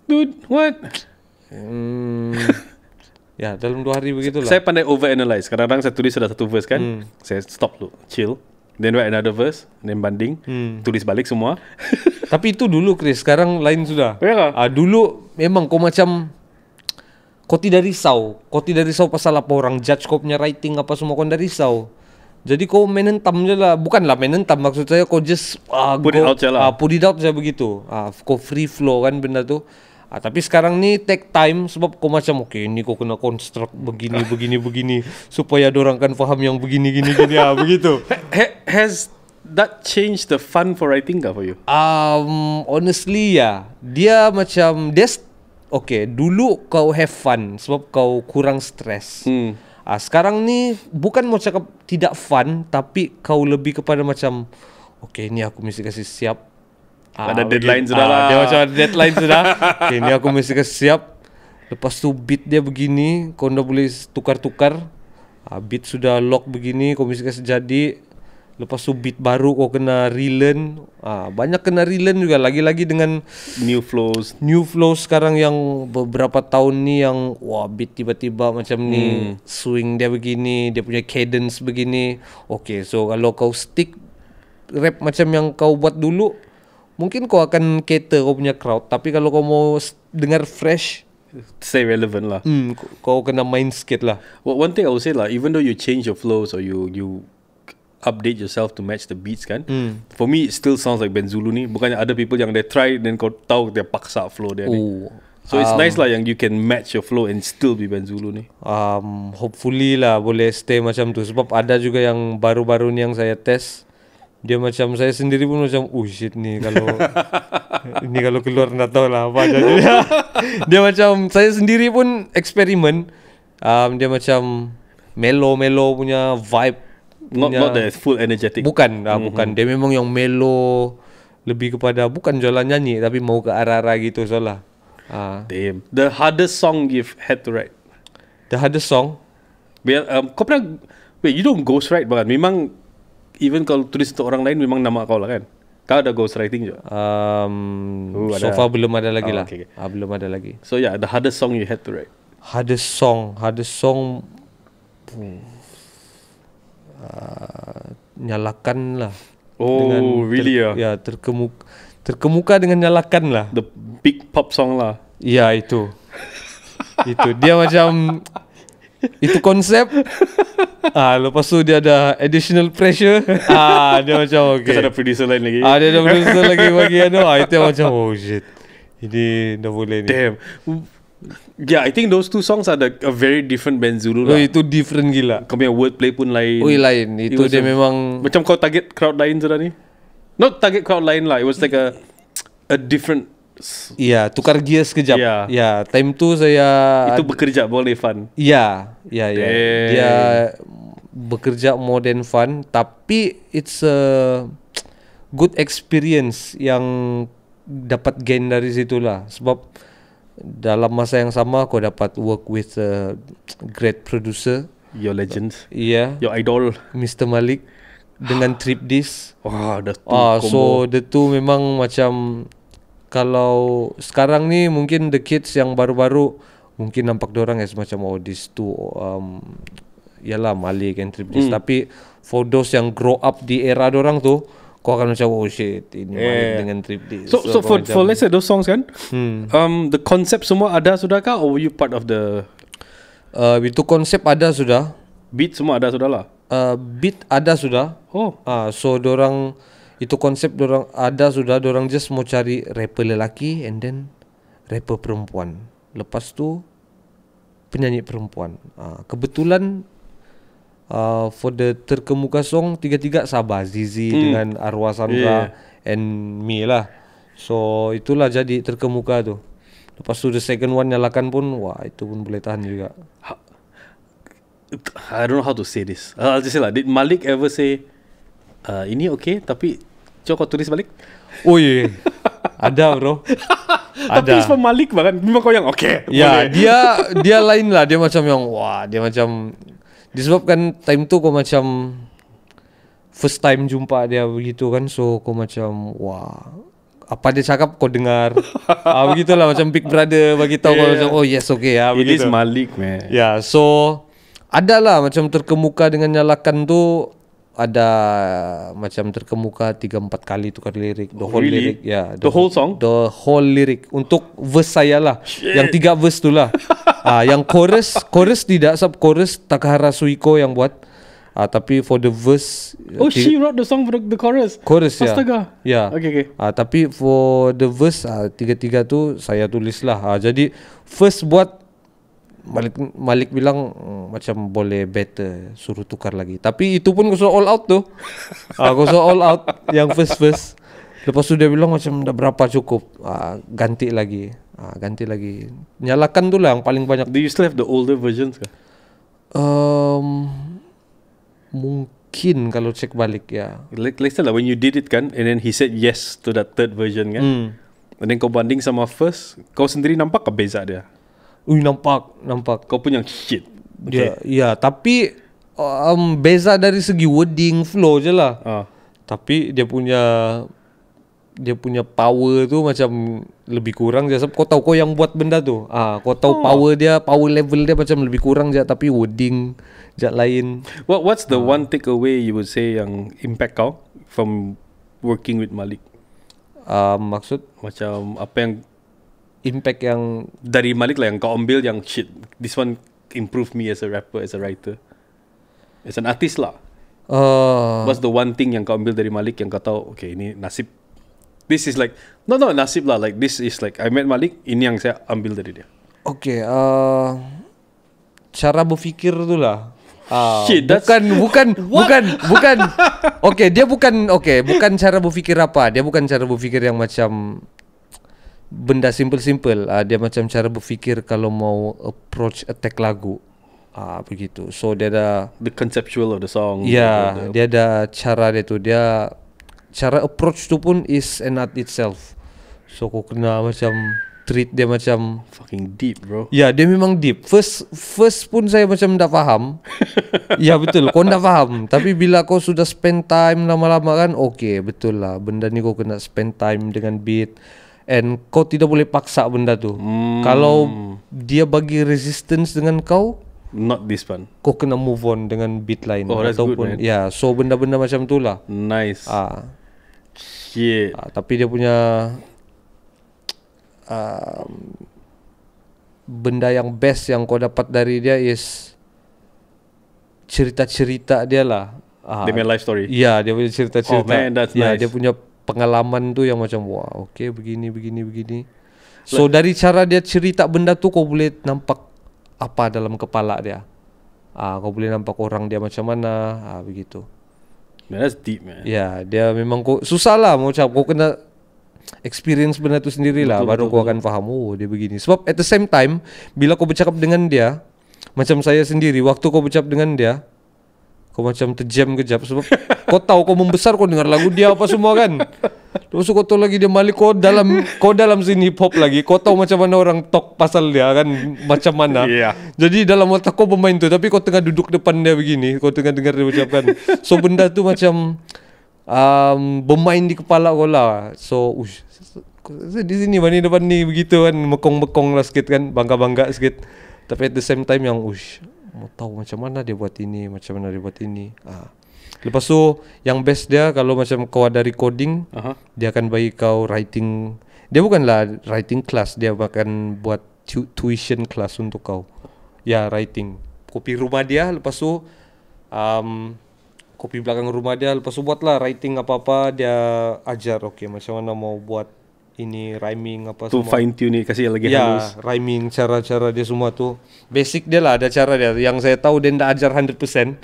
Dude, what? Hmm. [laughs] ya dalam dua hari begitu lah. Saya pandai over analyse. Kadang-kadang saya tulis sudah satu verse kan, hmm. saya stop lu, chill. Then write another verse Then banding hmm. Tulis balik semua Tapi itu dulu Chris Sekarang lain sudah Ya kan? Uh, dulu memang kau macam kau tidak risau kau tidak risau pasal apa orang judge kau punya writing apa semua kau tidak risau jadi kau menentam je lah Bukan lah menentam Maksud saya kau just uh, Put go, it out je lah uh, Put it out je begitu uh, Kau free flow kan benda tu uh, Tapi sekarang ni Take time Sebab kau macam Okay ni kau kena construct Begini [laughs] begini begini Supaya orang kan faham Yang begini gini gini uh, Begitu [laughs] ha, ha, Has That change the fun for writing ke for you? Um, honestly ya yeah. Dia macam Dia Okay dulu kau have fun sebab kau kurang stres hmm. uh, Sekarang ni bukan mau cakap tidak fun Tapi kau lebih kepada macam Okay ni aku mesti kasih siap uh, Ada deadline sudah lah [laughs] Dia macam deadline sudah Okay ni aku mesti kasih siap Lepas tu beat dia begini Kau dah boleh tukar-tukar uh, Beat sudah lock begini Kau mesti kasih jadi Lepas tu beat baru kau kena relearn ah, Banyak kena relearn juga lagi-lagi dengan New flows New flows sekarang yang beberapa tahun ni yang Wah beat tiba-tiba macam hmm. ni Swing dia begini, dia punya cadence begini Okay so kalau kau stick Rap macam yang kau buat dulu Mungkin kau akan cater kau punya crowd Tapi kalau kau mau dengar fresh Stay relevant lah hmm, Kau kena main sikit lah One thing I would say lah Even though you change your flows Or you you update yourself to match the beats kan. Mm. For me it still sounds like Benzulu ni. Bukannya ada people yang they try then kau tahu dia paksa flow dia ni. Oh, so it's um, nice lah yang you can match your flow and still be Benzulu ni. Um, hopefully lah boleh stay macam tu. Sebab ada juga yang baru-baru ni yang saya test. Dia macam saya sendiri pun macam, oh shit ni kalau [laughs] ni kalau keluar nak tahu lah apa jadinya. [laughs] dia macam saya sendiri pun eksperimen. Um, dia macam melo-melo punya vibe not not the full energetic. Bukan, ah, mm-hmm. bukan. Dia memang yang mellow lebih kepada bukan jalan nyanyi tapi mau ke arah-arah gitu solah. Ah. Damn. The hardest song you've had to write. The hardest song. Well, um, kau pernah wait, you don't ghost write bukan? Memang even kalau tulis untuk orang lain memang nama kau lah kan. Kau ada ghost writing juga? Um, Ooh, so ada. far belum ada lagi oh, lah. Okay, okay. Ah, belum ada lagi. So yeah, the hardest song you had to write. Hardest song, hardest song. Hmm. Uh, nyalakan lah. Oh, dengan really ya? ya, terkemuk, terkemuka dengan nyalakan lah. The big pop song lah. Ya, itu. itu dia macam itu konsep. ah, lepas tu dia ada additional pressure. ah, dia macam okay. Terus ada producer lain lagi. Ah, dia ada producer lagi bagi anu. Ah, itu macam oh shit. Ini dah boleh ni. Damn. Yeah, I think those two songs are the a very different band Zulu lah. Oh, itu different gila. Kau punya wordplay pun lain. Oh, lain. Itu it dia a, memang... Macam kau target crowd lain sudah ni? Not target crowd lain lah. It was like a a different... Ya, yeah, tukar gear sekejap. Ya, yeah. yeah, time tu saya... Itu bekerja boleh fun. Ya, ya, ya. Dia bekerja more than fun. Tapi it's a good experience yang dapat gain dari situlah. Sebab dalam masa yang sama aku dapat work with a great producer your legend yeah your idol Mr Malik dengan [sighs] trip this wah the two ah, so the two memang macam kalau sekarang ni mungkin the kids yang baru-baru mungkin nampak dia orang as macam oh this two um, yalah Malik and trip this hmm. tapi for those yang grow up di era dia orang tu kau akan macam oh shit ini yeah. main dengan trip di so, so, so for for let's say those songs kan hmm. um the concept semua ada sudah kah or were you part of the uh, itu konsep ada sudah beat semua ada sudah lah uh, beat ada sudah oh ah uh, so orang itu konsep orang ada sudah orang just mau cari rapper lelaki and then rapper perempuan lepas tu penyanyi perempuan uh, kebetulan uh, for the terkemuka song tiga-tiga Sabah Zizi hmm. dengan Arwah Sandra yeah. and me lah. So itulah jadi terkemuka tu. Lepas tu the second one nyalakan pun wah itu pun boleh tahan juga. Ha- I don't know how to say this. Uh, I'll just say lah. Did Malik ever say uh, ini okay tapi cok kau tulis balik? Oh yeah. [laughs] Ada bro. Ada. Tapi sebab Malik bahkan memang kau yang okay. Ya, boleh. dia [laughs] dia lain lah. Dia macam yang wah, dia macam Disebabkan time tu kau macam First time jumpa dia begitu kan So kau macam Wah Apa dia cakap kau dengar [laughs] ah, Begitulah macam Big Brother bagi tahu yeah. kau macam Oh yes okay ya begitu. It is Malik man yeah, so Adalah macam terkemuka dengan nyalakan tu ada macam terkemuka 3 4 kali tukar lirik the whole really? lyric yeah the, the whole song the whole lirik untuk verse saya lah Shit. yang 3 verse tu lah [laughs] uh, yang chorus chorus tidak sub chorus Takahara Suiko yang buat uh, tapi for the verse oh she wrote the song for the, chorus chorus ya yeah. yeah. okay okay uh, tapi for the verse uh, tiga tiga tu saya tulis lah uh, jadi first buat Malik Malik bilang hmm, macam boleh better suruh tukar lagi tapi itu pun kau so all out tu uh, kau so all out yang first first Lepas tu dia bilang macam dah berapa cukup uh, Ganti lagi uh, Ganti lagi Nyalakan tu lah yang paling banyak Do you still have the older versions ke? Um, mungkin kalau cek balik ya Like, like lah when you did it kan And then he said yes to that third version kan mm. And then kau banding sama first Kau sendiri nampak ke beza dia? Ui nampak Nampak Kau punya shit Okay. yeah. tapi um, beza dari segi wording flow je lah. Uh. Tapi dia punya dia punya power tu macam lebih kurang je sebab kau tahu kau yang buat benda tu. Ah, ha, kau tahu oh. power dia, power level dia macam lebih kurang je tapi wording je lain. What what's the ha. one takeaway you would say yang impact kau from working with Malik? Uh, maksud macam apa yang impact yang dari Malik lah yang kau ambil yang shit this one improve me as a rapper as a writer as an artist lah uh, what's the one thing yang kau ambil dari Malik yang kau tahu okay ini nasib this is like no no nasib lah like this is like I met Malik ini yang saya ambil dari dia. Okay, uh, cara berfikir tu lah. Uh, Shit, bukan, bukan, bukan, [laughs] bukan, bukan. Okay, dia bukan, okay, bukan cara berfikir apa. Dia bukan cara berfikir yang macam benda simple-simple. Uh, dia macam cara berfikir kalau mau approach attack lagu. Ah, uh, begitu. So dia ada the conceptual of the song. Yeah, the, the, dia ada cara dia tu. Dia cara approach tu pun is and art itself. So aku kena macam treat dia macam fucking deep bro. Ya, yeah, dia memang deep. First first pun saya macam tak faham. [laughs] ya yeah, betul, kau tak faham. Tapi bila kau sudah spend time lama-lama kan, okey, betul lah. Benda ni kau kena spend time dengan beat and kau tidak boleh paksa benda tu. Hmm. Kalau dia bagi resistance dengan kau, not this one. Kau kena move on dengan beat lain oh, ataupun ya, yeah, so benda-benda macam tu lah. Nice. Ah. Shit. Uh, ah, tapi dia punya uh, benda yang best yang kau dapat dari dia is cerita-cerita dia lah. Uh, punya life story. Ya yeah, dia punya cerita-cerita. Oh man, that's yeah, nice. Dia punya pengalaman tu yang macam wah, okay, begini, begini, begini. So like, dari cara dia cerita benda tu kau boleh nampak apa dalam kepala dia. Ah, uh, kau boleh nampak orang dia macam mana, uh, begitu. Man, that's deep man Yeah dia memang kau, Susah lah mau cakap kau kena Experience benda tu sendiri lah Baru kau akan faham Oh dia begini Sebab at the same time Bila kau bercakap dengan dia Macam saya sendiri Waktu kau bercakap dengan dia kau macam terjam kejap sebab kau tahu kau membesar kau dengar lagu dia apa semua kan. Lepas kau tahu lagi dia balik kau dalam kau dalam sini hip hop lagi. Kau tahu macam mana orang talk pasal dia kan macam mana. Yeah. Jadi dalam mata kau pemain tu tapi kau tengah duduk depan dia begini, kau tengah dengar dia kan. So benda tu macam um, bermain di kepala kau lah. So ush, di sini mana depan ni begitu kan mekong-mekong lah sikit kan bangga-bangga sikit tapi at the same time yang ush mau tahu macam mana dia buat ini, macam mana dia buat ini. Ha. Lepas tu yang best dia kalau macam kau ada recording, uh-huh. dia akan bagi kau writing. Dia bukanlah writing class, dia akan buat tu- tuition class untuk kau. Ya writing. Kopi rumah dia lepas tu um, kopi belakang rumah dia lepas tu buatlah writing apa-apa dia ajar okey macam mana mau buat ini rhyming apa to semua. To fine tune it, kasih lagi yeah, halus. Ya, rhyming cara-cara dia semua tu. Basic dia lah ada cara dia. Yang saya tahu dia tidak ajar 100%.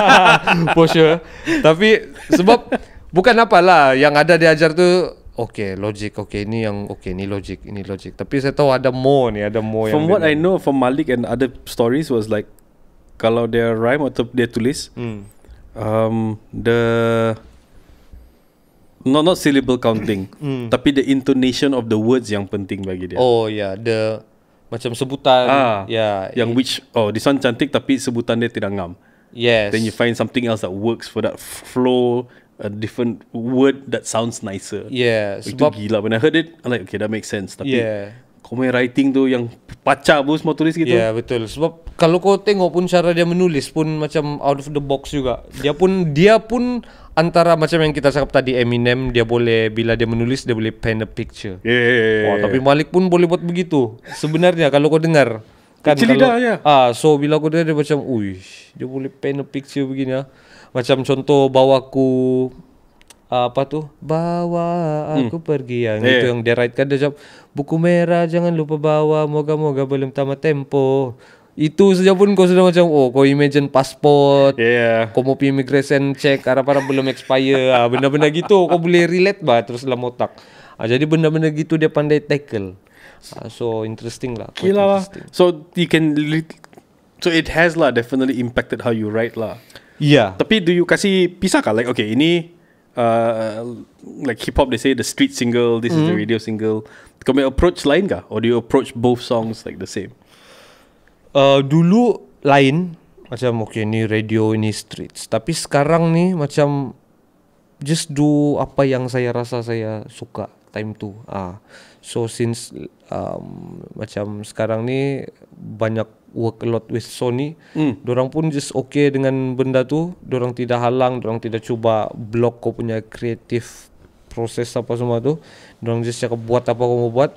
[laughs] For sure. Tapi sebab bukan apalah yang ada dia ajar tu Oke, okay, logic. Oke, okay, ini yang oke. Okay, ini logic. Ini logic. Tapi saya tahu ada more ni ada more. From yang what I know from Malik and other stories was like kalau dia rhyme atau dia tulis, hmm. um, the not not syllable counting [coughs] mm. tapi the intonation of the words yang penting bagi dia oh yeah the macam sebutan ah, yeah yang it, which oh this one cantik tapi sebutan dia tidak ngam yes then you find something else that works for that flow a different word that sounds nicer yeah sebab, itu gila when I heard it I'm like okay that makes sense tapi yeah. Kau komen writing tu yang paca pun semua tulis gitu. Ya yeah, betul. Sebab kalau kau tengok pun cara dia menulis pun macam out of the box juga. Dia pun dia pun antara macam yang kita cakap tadi Eminem dia boleh bila dia menulis dia boleh paint a picture. Yeah, yeah, yeah, yeah. Wah, tapi Malik pun boleh buat begitu. Sebenarnya kalau kau dengar kan Kecil kalau, ya. ah so bila kau dengar dia macam uish dia boleh paint a picture begini ya Macam contoh bawa aku Ah, apa tuh bawa aku hmm. pergi yang yeah. itu yang dia write kan dia jawab buku merah jangan lupa bawa moga moga belum tamat tempo itu saja pun kau sudah macam oh kau imagine pasport yeah. kau mau immigration check arah para belum expire ah, benda-benda gitu kau boleh relate bah terus dalam otak ah, jadi benda-benda gitu dia pandai tackle so interesting lah Kila lah so you can so it has lah definitely impacted how you write lah Yeah. Tapi do you kasih pisah kah? Like okay ini uh, like hip hop, they say the street single, this mm-hmm. is the mm. radio single. Kau punya approach lain kah? Or do you approach both songs like the same? Uh, dulu lain. Macam okay ni radio, ni streets. Tapi sekarang ni macam just do apa yang saya rasa saya suka time tu. Ah. Uh, so since um, macam sekarang ni banyak work a lot with Sony. Mm. Dorang pun just okay dengan benda tu. Dorang tidak halang, dorang tidak cuba block kau punya kreatif proses apa semua tu. Dorang just cakap buat apa kau mau buat.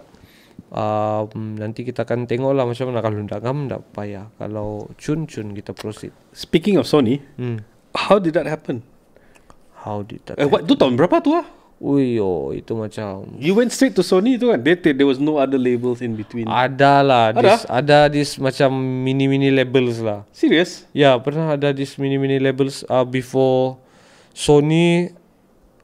Um, nanti kita akan tengok lah macam mana kalau tidak kamu tidak payah. Kalau cun cun kita proceed. Speaking of Sony, mm. how did that happen? How did that? Eh, what, tu tahun berapa tu ah? Uyo, itu macam. You went straight to Sony tu kan? They, there was no other labels in between. Ada lah. Ada? This, ada this macam mini-mini labels lah. Serious? Ya, yeah, pernah ada this mini-mini labels uh, before Sony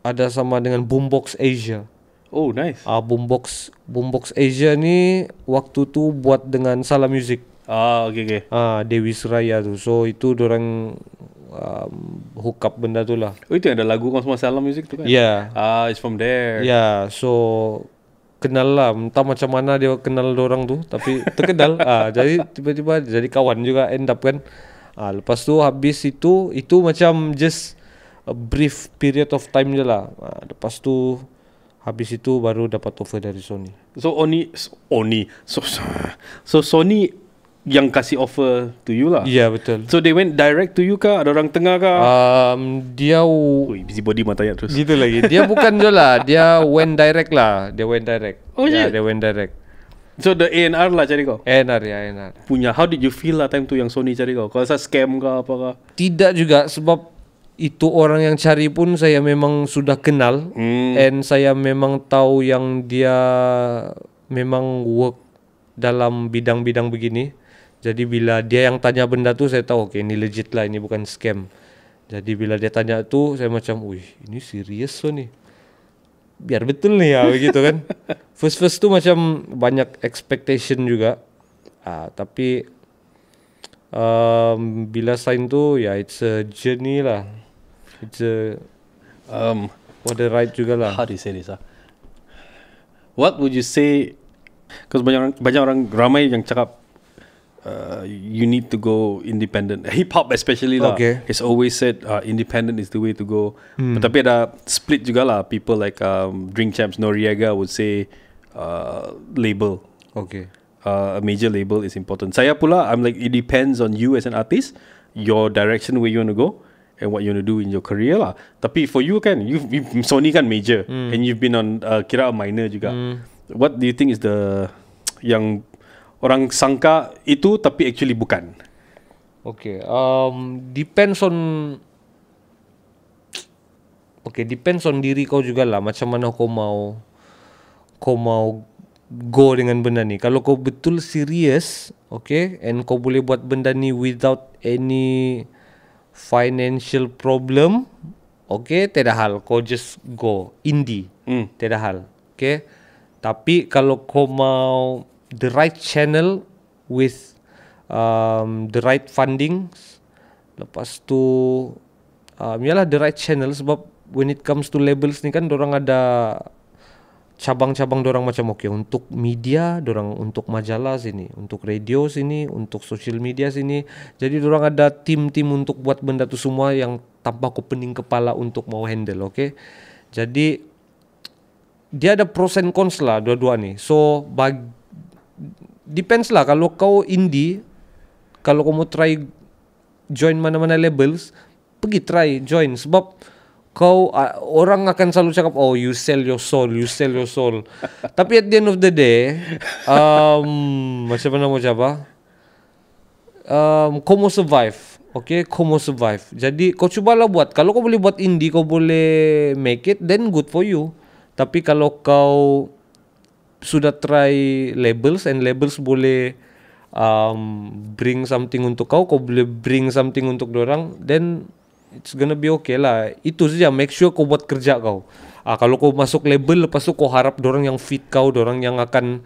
ada sama dengan Boombox Asia. Oh, nice. Ah, uh, Boombox Boombox Asia ni waktu tu buat dengan Salam Music. Ah, okay, okay. Ah, uh, Dewi Seraya tu. So itu orang um, hook up benda tu lah Oh itu ada lagu Kau semua salam music tu kan Yeah Ah uh, it's from there Yeah so Kenal lah Entah macam mana dia kenal orang tu Tapi terkenal uh, [laughs] Jadi tiba-tiba Jadi kawan juga end up kan Ah uh, Lepas tu habis itu Itu macam just A brief period of time je lah uh, Lepas tu Habis itu baru dapat offer dari Sony So Oni so, Oni so, so, so Sony yang kasih offer to you lah. Yeah betul. So they went direct to you ka? Ada orang tengah ka? Um, dia... Ui, busy body mata ya terus. Gitu lagi. Dia bukan je lah. Dia went direct lah. Dia went direct. Oh yeah. Dia went direct. So the A&R lah cari kau? A&R ya, yeah, Punya. How did you feel lah time tu yang Sony cari kau? Kau rasa scam ke apa ke? Tidak juga sebab itu orang yang cari pun saya memang sudah kenal. Hmm. And saya memang tahu yang dia memang work dalam bidang-bidang begini. Jadi bila dia yang tanya benda tu saya tahu okay, ini legit lah ini bukan scam. Jadi bila dia tanya tu saya macam wih ini serius so lah ni. Biar betul ni ya begitu kan. [laughs] First first tu macam banyak expectation juga. Ah, tapi um, bila sign tu ya it's a journey lah. It's a um, for the right juga lah. How do you say this ah? What would you say? Because banyak banyak orang ramai yang cakap Uh, you need to go independent. [laughs] Hip hop especially lah. Okay. It's always said uh, independent is the way to go. Hmm. But tapi ada split juga lah. People like um, Drink Champs Noriega would say uh, label. Okay. Uh, a major label is important. Saya pula, I'm like it depends on you as an artist, your direction where you want to go. And what you want to do in your career lah. Tapi for you kan, you Sony kan major, mm. and you've been on uh, kira minor juga. Mm. What do you think is the yang orang sangka itu tapi actually bukan. Okay, um, depends on Okay, depends on diri kau juga lah. macam mana kau mau kau mau go dengan benda ni. Kalau kau betul serius, okay, and kau boleh buat benda ni without any financial problem, okay, tidak hal. Kau just go indie, mm. tiada hal. Okay, tapi kalau kau mau the right channel with um, the right funding. Lepas tu, um, ialah the right channel sebab when it comes to labels ni kan, orang ada cabang-cabang orang macam okay untuk media, orang untuk majalah sini, untuk radio sini, untuk social media sini. Jadi orang ada tim-tim untuk buat benda tu semua yang tanpa aku pening kepala untuk mau handle, okay? Jadi dia ada pros and cons lah dua-dua ni. So bagi depends lah kalau kau indie kalau kau mau try join mana-mana labels pergi try join sebab kau uh, orang akan selalu cakap oh you sell your soul you sell your soul [laughs] tapi at the end of the day um, macam mana mau cakap ah? um, kau mau survive Okay, kau mau survive. Jadi, kau cubalah buat. Kalau kau boleh buat indie, kau boleh make it, then good for you. Tapi kalau kau sudah try labels and labels boleh um, bring something untuk kau, kau boleh bring something untuk orang, then it's gonna be okay lah. Itu saja, make sure kau buat kerja kau. Ah uh, kalau kau masuk label lepas tu kau harap orang yang fit kau, orang yang akan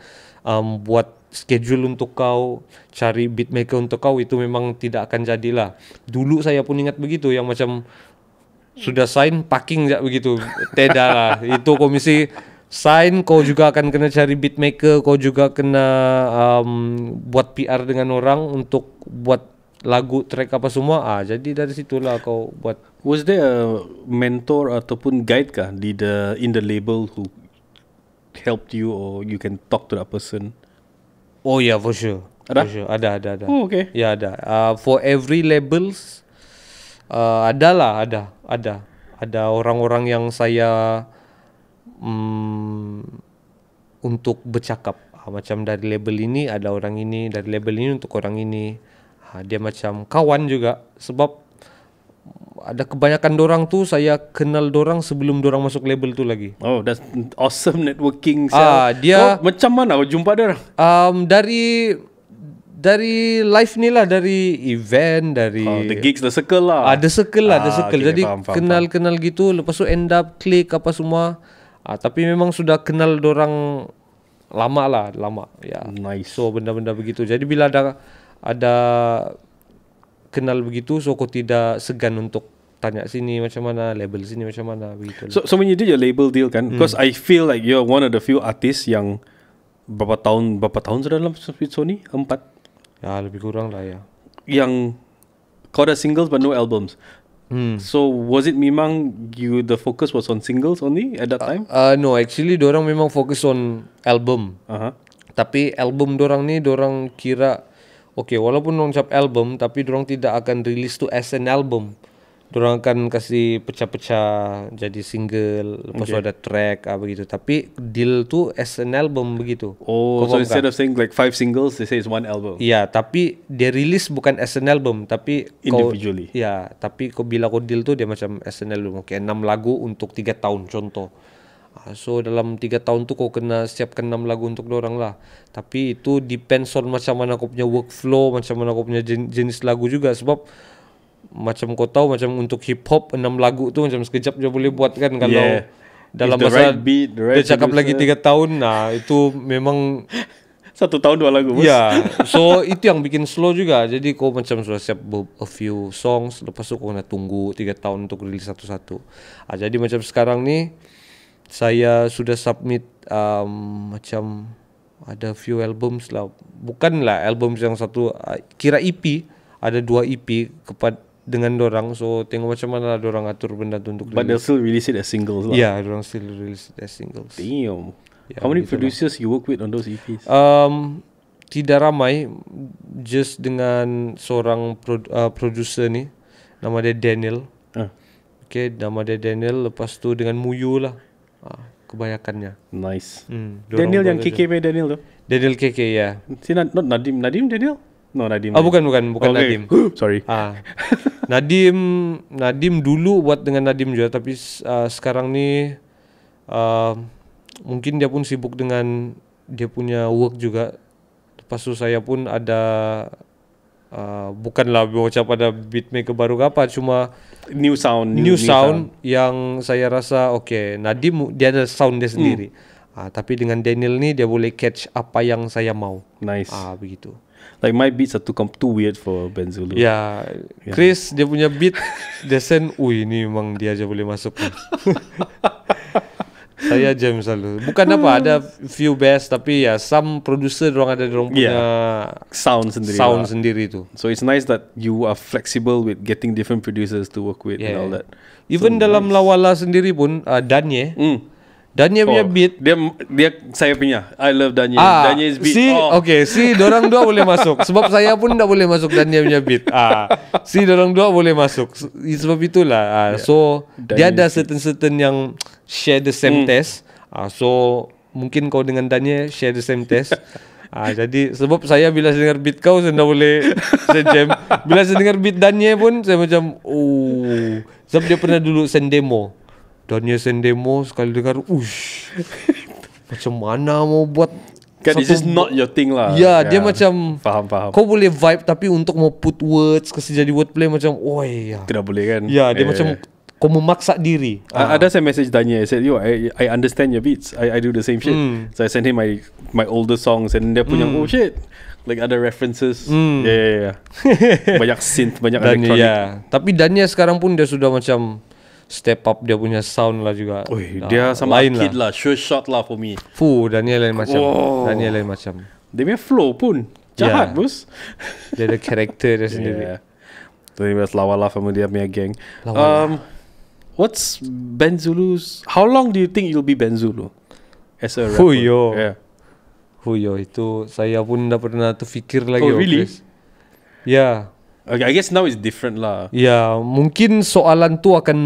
um, buat schedule untuk kau, cari beatmaker untuk kau itu memang tidak akan jadilah. Dulu saya pun ingat begitu yang macam sudah sign packing je begitu. Teda lah. [laughs] itu komisi sign kau juga akan kena cari beatmaker kau juga kena um, buat PR dengan orang untuk buat lagu track apa semua ah jadi dari situlah kau buat was there a mentor ataupun guide kah di the in the label who helped you or you can talk to that person oh yeah for sure ada for sure. ada ada ada oh, okay ya ada uh, for every labels uh, adalah ada ada ada orang-orang yang saya um, untuk bercakap ha, macam dari label ini ada orang ini dari label ini untuk orang ini ha, dia macam kawan juga sebab ada kebanyakan orang tu saya kenal orang sebelum orang masuk label tu lagi. Oh, that's awesome networking. Ah, uh, dia oh, macam mana kau jumpa dia? Um, dari dari live ni lah, dari event, dari oh, the gigs, the circle lah. Ada uh, circle lah, ada ah, circle. Okay, Jadi faham, kenal faham. kenal gitu, lepas tu end up click apa semua. Ah, tapi memang sudah kenal orang lama lah, lama. Ya. Nice. So benda-benda begitu. Jadi bila ada ada kenal begitu, so aku tidak segan untuk tanya sini macam mana label sini macam mana begitu. So, so when you did your label deal kan, mm. because I feel like you're one of the few artists yang berapa tahun berapa tahun sudah dalam Sony empat. Ya lebih kurang lah ya. Yang kau ada singles but no albums. Hmm. So was it memang you the focus was on singles only at that uh, time? Uh, no, actually orang memang fokus on album. Uh-huh. Tapi album orang ni orang kira, okay walaupun orang cap album, tapi orang tidak akan release to as an album. Diorang akan kasi pecah-pecah jadi single Lepas okay. tu ada track apa ah, gitu Tapi deal tu as an album begitu Oh Kau so instead kan? of saying like five singles They say it's one album Ya yeah, tapi dia rilis bukan as an album Tapi Individually Ya yeah, tapi kau bila kau deal tu dia macam as an album Okay enam lagu untuk tiga tahun contoh ah, So dalam tiga tahun tu kau kena siapkan enam lagu untuk orang lah Tapi itu depends on macam mana kau punya workflow Macam mana kau punya jenis lagu juga Sebab macam kau tahu macam untuk hip hop enam lagu tu macam sekejap je boleh buat kan kalau yeah. dalam masa right beat, the right dia cakap producer. lagi tiga tahun nah itu memang [laughs] satu tahun dua lagu ya yeah. [laughs] so itu yang bikin slow juga jadi kau macam sudah siap a few songs lepas tu kau nak tunggu tiga tahun untuk rilis satu satu ah jadi macam sekarang ni saya sudah submit um, macam ada few albums lah bukanlah album yang satu ah, kira EP ada dua EP kepada dengan dorang so tengok macam mana lah dorang atur benda tu untuk but they'll still release it as singles lah yeah dorang still release it as singles damn yeah, how many lah. producers lah. you work with on those EPs um tidak ramai just dengan seorang pro, uh, producer ni nama dia Daniel uh. okay nama dia Daniel lepas tu dengan Muyu lah uh, kebanyakannya nice mm, Daniel yang KKP Daniel tu Daniel KK ya yeah. si not Nadim Nadim Daniel No Nadim. Oh bukan bukan bukan okay. Nadim. [gasps] Sorry. Ah. Nadim Nadim dulu buat dengan Nadim juga tapi uh, sekarang ni uh, mungkin dia pun sibuk dengan dia punya work juga. Lepas tu saya pun ada uh, bukanlah bocap ada beatmaker baru ke apa cuma new sound new, new sound, sound yang saya rasa oke okay, Nadim dia ada sound dia hmm. sendiri. Mm. Ah, tapi dengan Daniel ni dia boleh catch apa yang saya mau. Nice. Ah begitu. Like my beats are too too weird for Benzulu. Yeah. yeah, Chris dia punya beat dia send, ui ini memang dia aja boleh masuk. [laughs] Saya aja misalnya. Bukan apa ada few best tapi ya some producer orang ada orang punya yeah. sound sendiri. Sound lah. sendiri tu. So it's nice that you are flexible with getting different producers to work with yeah. and all that. Even so dalam nice. lawala sendiri pun uh, Danye. Mm. Danya punya oh, beat dia dia saya punya I love Danya ah, Danya beat si, oh. okay si orang dua boleh masuk sebab saya pun tak boleh masuk Danya punya beat ah si orang dua boleh masuk sebab itulah ah, yeah. so Danya dia ada certain certain yang share the same hmm. test ah, so mungkin kau dengan Danya share the same test [laughs] ah jadi sebab saya bila saya dengar beat kau saya tak boleh saya sejam bila saya dengar beat Danya pun saya macam oh sebab dia pernah dulu send demo dan dia send demo Sekali dengar Ush [laughs] Macam mana mau buat Kan it's just not your thing lah Ya yeah, yeah. dia ya. macam Faham faham Kau boleh vibe Tapi untuk mau put words Kasi jadi wordplay Macam oi ya. Tidak boleh kan Ya yeah, dia eh. macam Kau memaksa diri I, ah. Ada saya message Danya, I said yo I, I understand your beats I, I do the same shit mm. So I send him my My older songs And dia punya mm. Oh shit Like other references mm. Yeah, yeah, yeah. [laughs] Banyak synth Banyak Dan ya. electronic yeah. Tapi Danya sekarang pun Dia sudah macam step up dia punya sound lah juga. Ui, dah dia sama lain lah. lah. Sure shot lah for me. Fu Daniel lain macam. Oh. Daniel lain macam. Dia punya flow pun jahat yeah. bos. Dia ada character dia [laughs] sendiri. Yeah. Tu dia lawa lah dia punya gang. Lah. um, What's Ben How long do you think you'll be Benzulu As a rapper. yo, Yeah. yo itu saya pun dah pernah tu fikir lagi. Oh really? Ya. Yeah. Okay, I guess now it's different lah. Yeah, mungkin soalan tu akan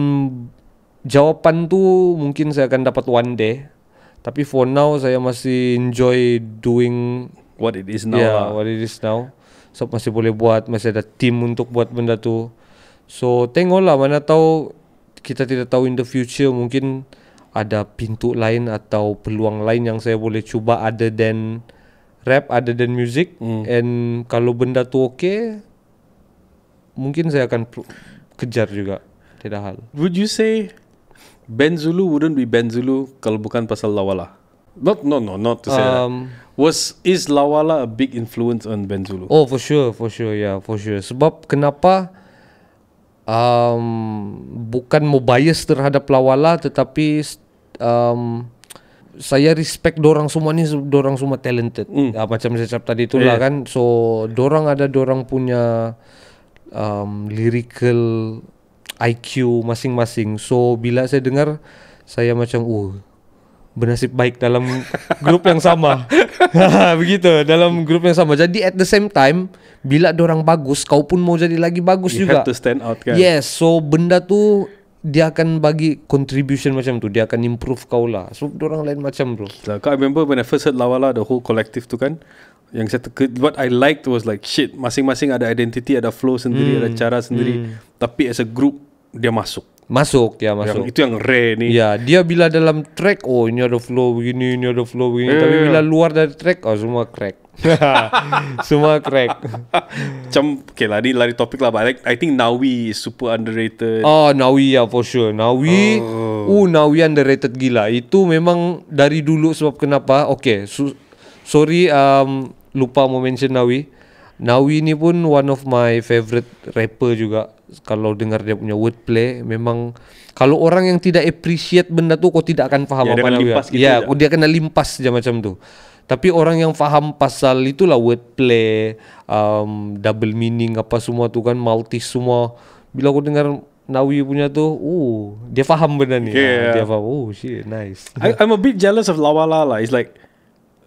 jawapan tu mungkin saya akan dapat one day. Tapi for now saya masih enjoy doing what it is now. Yeah, lah. what it is now. So masih boleh buat, masih ada team untuk buat benda tu. So tengok lah mana tahu kita tidak tahu in the future mungkin ada pintu lain atau peluang lain yang saya boleh cuba Ada dan rap, ada dan music. Mm. And kalau benda tu okay, mungkin saya akan kejar juga tidak hal. Would you say Ben Zulu wouldn't be Ben Zulu kalau bukan pasal Lawala? Not no no not to say um, that. Was is Lawala a big influence on Ben Zulu? Oh for sure for sure yeah for sure. Sebab kenapa um, bukan mau bias terhadap Lawala tetapi um, saya respect dorang semua ni dorang semua talented. Mm. Ya, macam saya cakap tadi itulah yeah. kan. So dorang ada dorang punya um, lyrical IQ masing-masing. So bila saya dengar saya macam uh oh, bernasib baik dalam grup yang sama. [laughs] Ha, begitu dalam grup yang sama. Jadi at the same time bila orang bagus kau pun mau jadi lagi bagus you juga. You have to stand out kan. Yes, so benda tu dia akan bagi contribution macam tu dia akan improve kau lah so orang lain macam bro lah, Kau remember when I first heard Lawala the whole collective tu kan yang saya teka, what I liked was like shit, masing-masing ada identity, ada flow sendiri, hmm. ada cara sendiri. Hmm. Tapi as a group dia masuk. Masuk ya masuk. Yang itu yang rare ni. Ya, dia bila dalam track oh ini ada flow begini, ini ada flow begini. Yeah, Tapi bila luar dari track oh semua crack. [laughs] semua crack. Macam okay, lah ni lari topik lah balik. I think Nawi is super underrated. Oh, Nawi ya yeah, for sure. Nawi. Oh. oh, Nawi underrated gila. Itu memang dari dulu sebab kenapa? Okay, su- Sorry um, Lupa mau mention Nawi Nawi ni pun One of my favorite Rapper juga Kalau dengar dia punya wordplay Memang Kalau orang yang tidak appreciate benda tu Kau tidak akan faham ya, apa dia kena Ya gitu ya, dia kena limpas je macam tu Tapi orang yang faham pasal itulah wordplay um, Double meaning apa semua tu kan Multi semua Bila aku dengar Nawi punya tu, oh, dia faham benda ni. yeah. Dia ya. faham, oh, shit, nice. I, I'm a bit jealous of Lawala lah. It's like,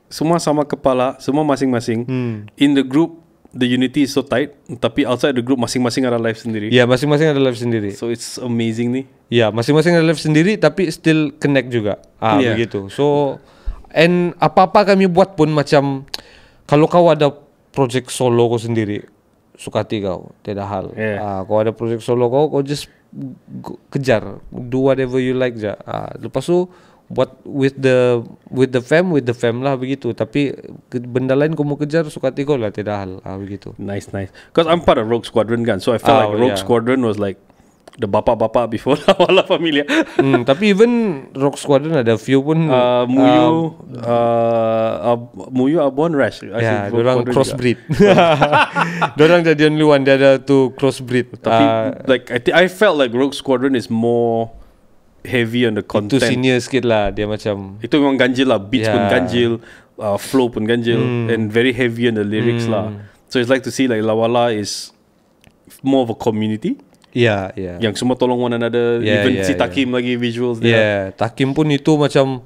semua sama kepala, semua masing-masing. Hmm. In the group, the unity is so tight. Tapi outside the group, masing-masing ada life sendiri. Ya, yeah, masing-masing ada life sendiri. So it's amazing ni. Ya, yeah, masing-masing ada life sendiri, tapi still connect juga. Ah, yeah. begitu. So and apa-apa kami buat pun macam kalau kau ada project solo kau sendiri, suka kau, tidak hal. Yeah. Ah, kau ada project solo kau, kau just kejar, do whatever you like ja. Ah, lepas tu buat with the with the fam with the fam lah begitu tapi benda lain kau mau kejar suka tigo lah tidak hal ah, begitu nice nice Cause I'm part of Rogue Squadron kan so I felt oh, like Rogue yeah. Squadron was like the bapa bapa before lah [laughs] wala familia mm, tapi even Rogue Squadron ada few pun uh, Muyu um, uh, ab, Muyu Abon Rash ya yeah, orang crossbreed [laughs] [laughs] dorang jadi only one dia ada tu crossbreed tapi uh, like I, I felt like Rogue Squadron is more heavy on the content. Itu senior sikit lah dia macam. Itu memang ganjil lah beat yeah. pun ganjil, uh, flow pun ganjil mm. and very heavy on the lyrics mm. lah. Hmm. So it's like to see like Lawala is more of a community. Yeah, yeah. Yang semua tolong one another yeah, even yeah, si Takim yeah. lagi visuals dia. Yeah, Takim pun itu macam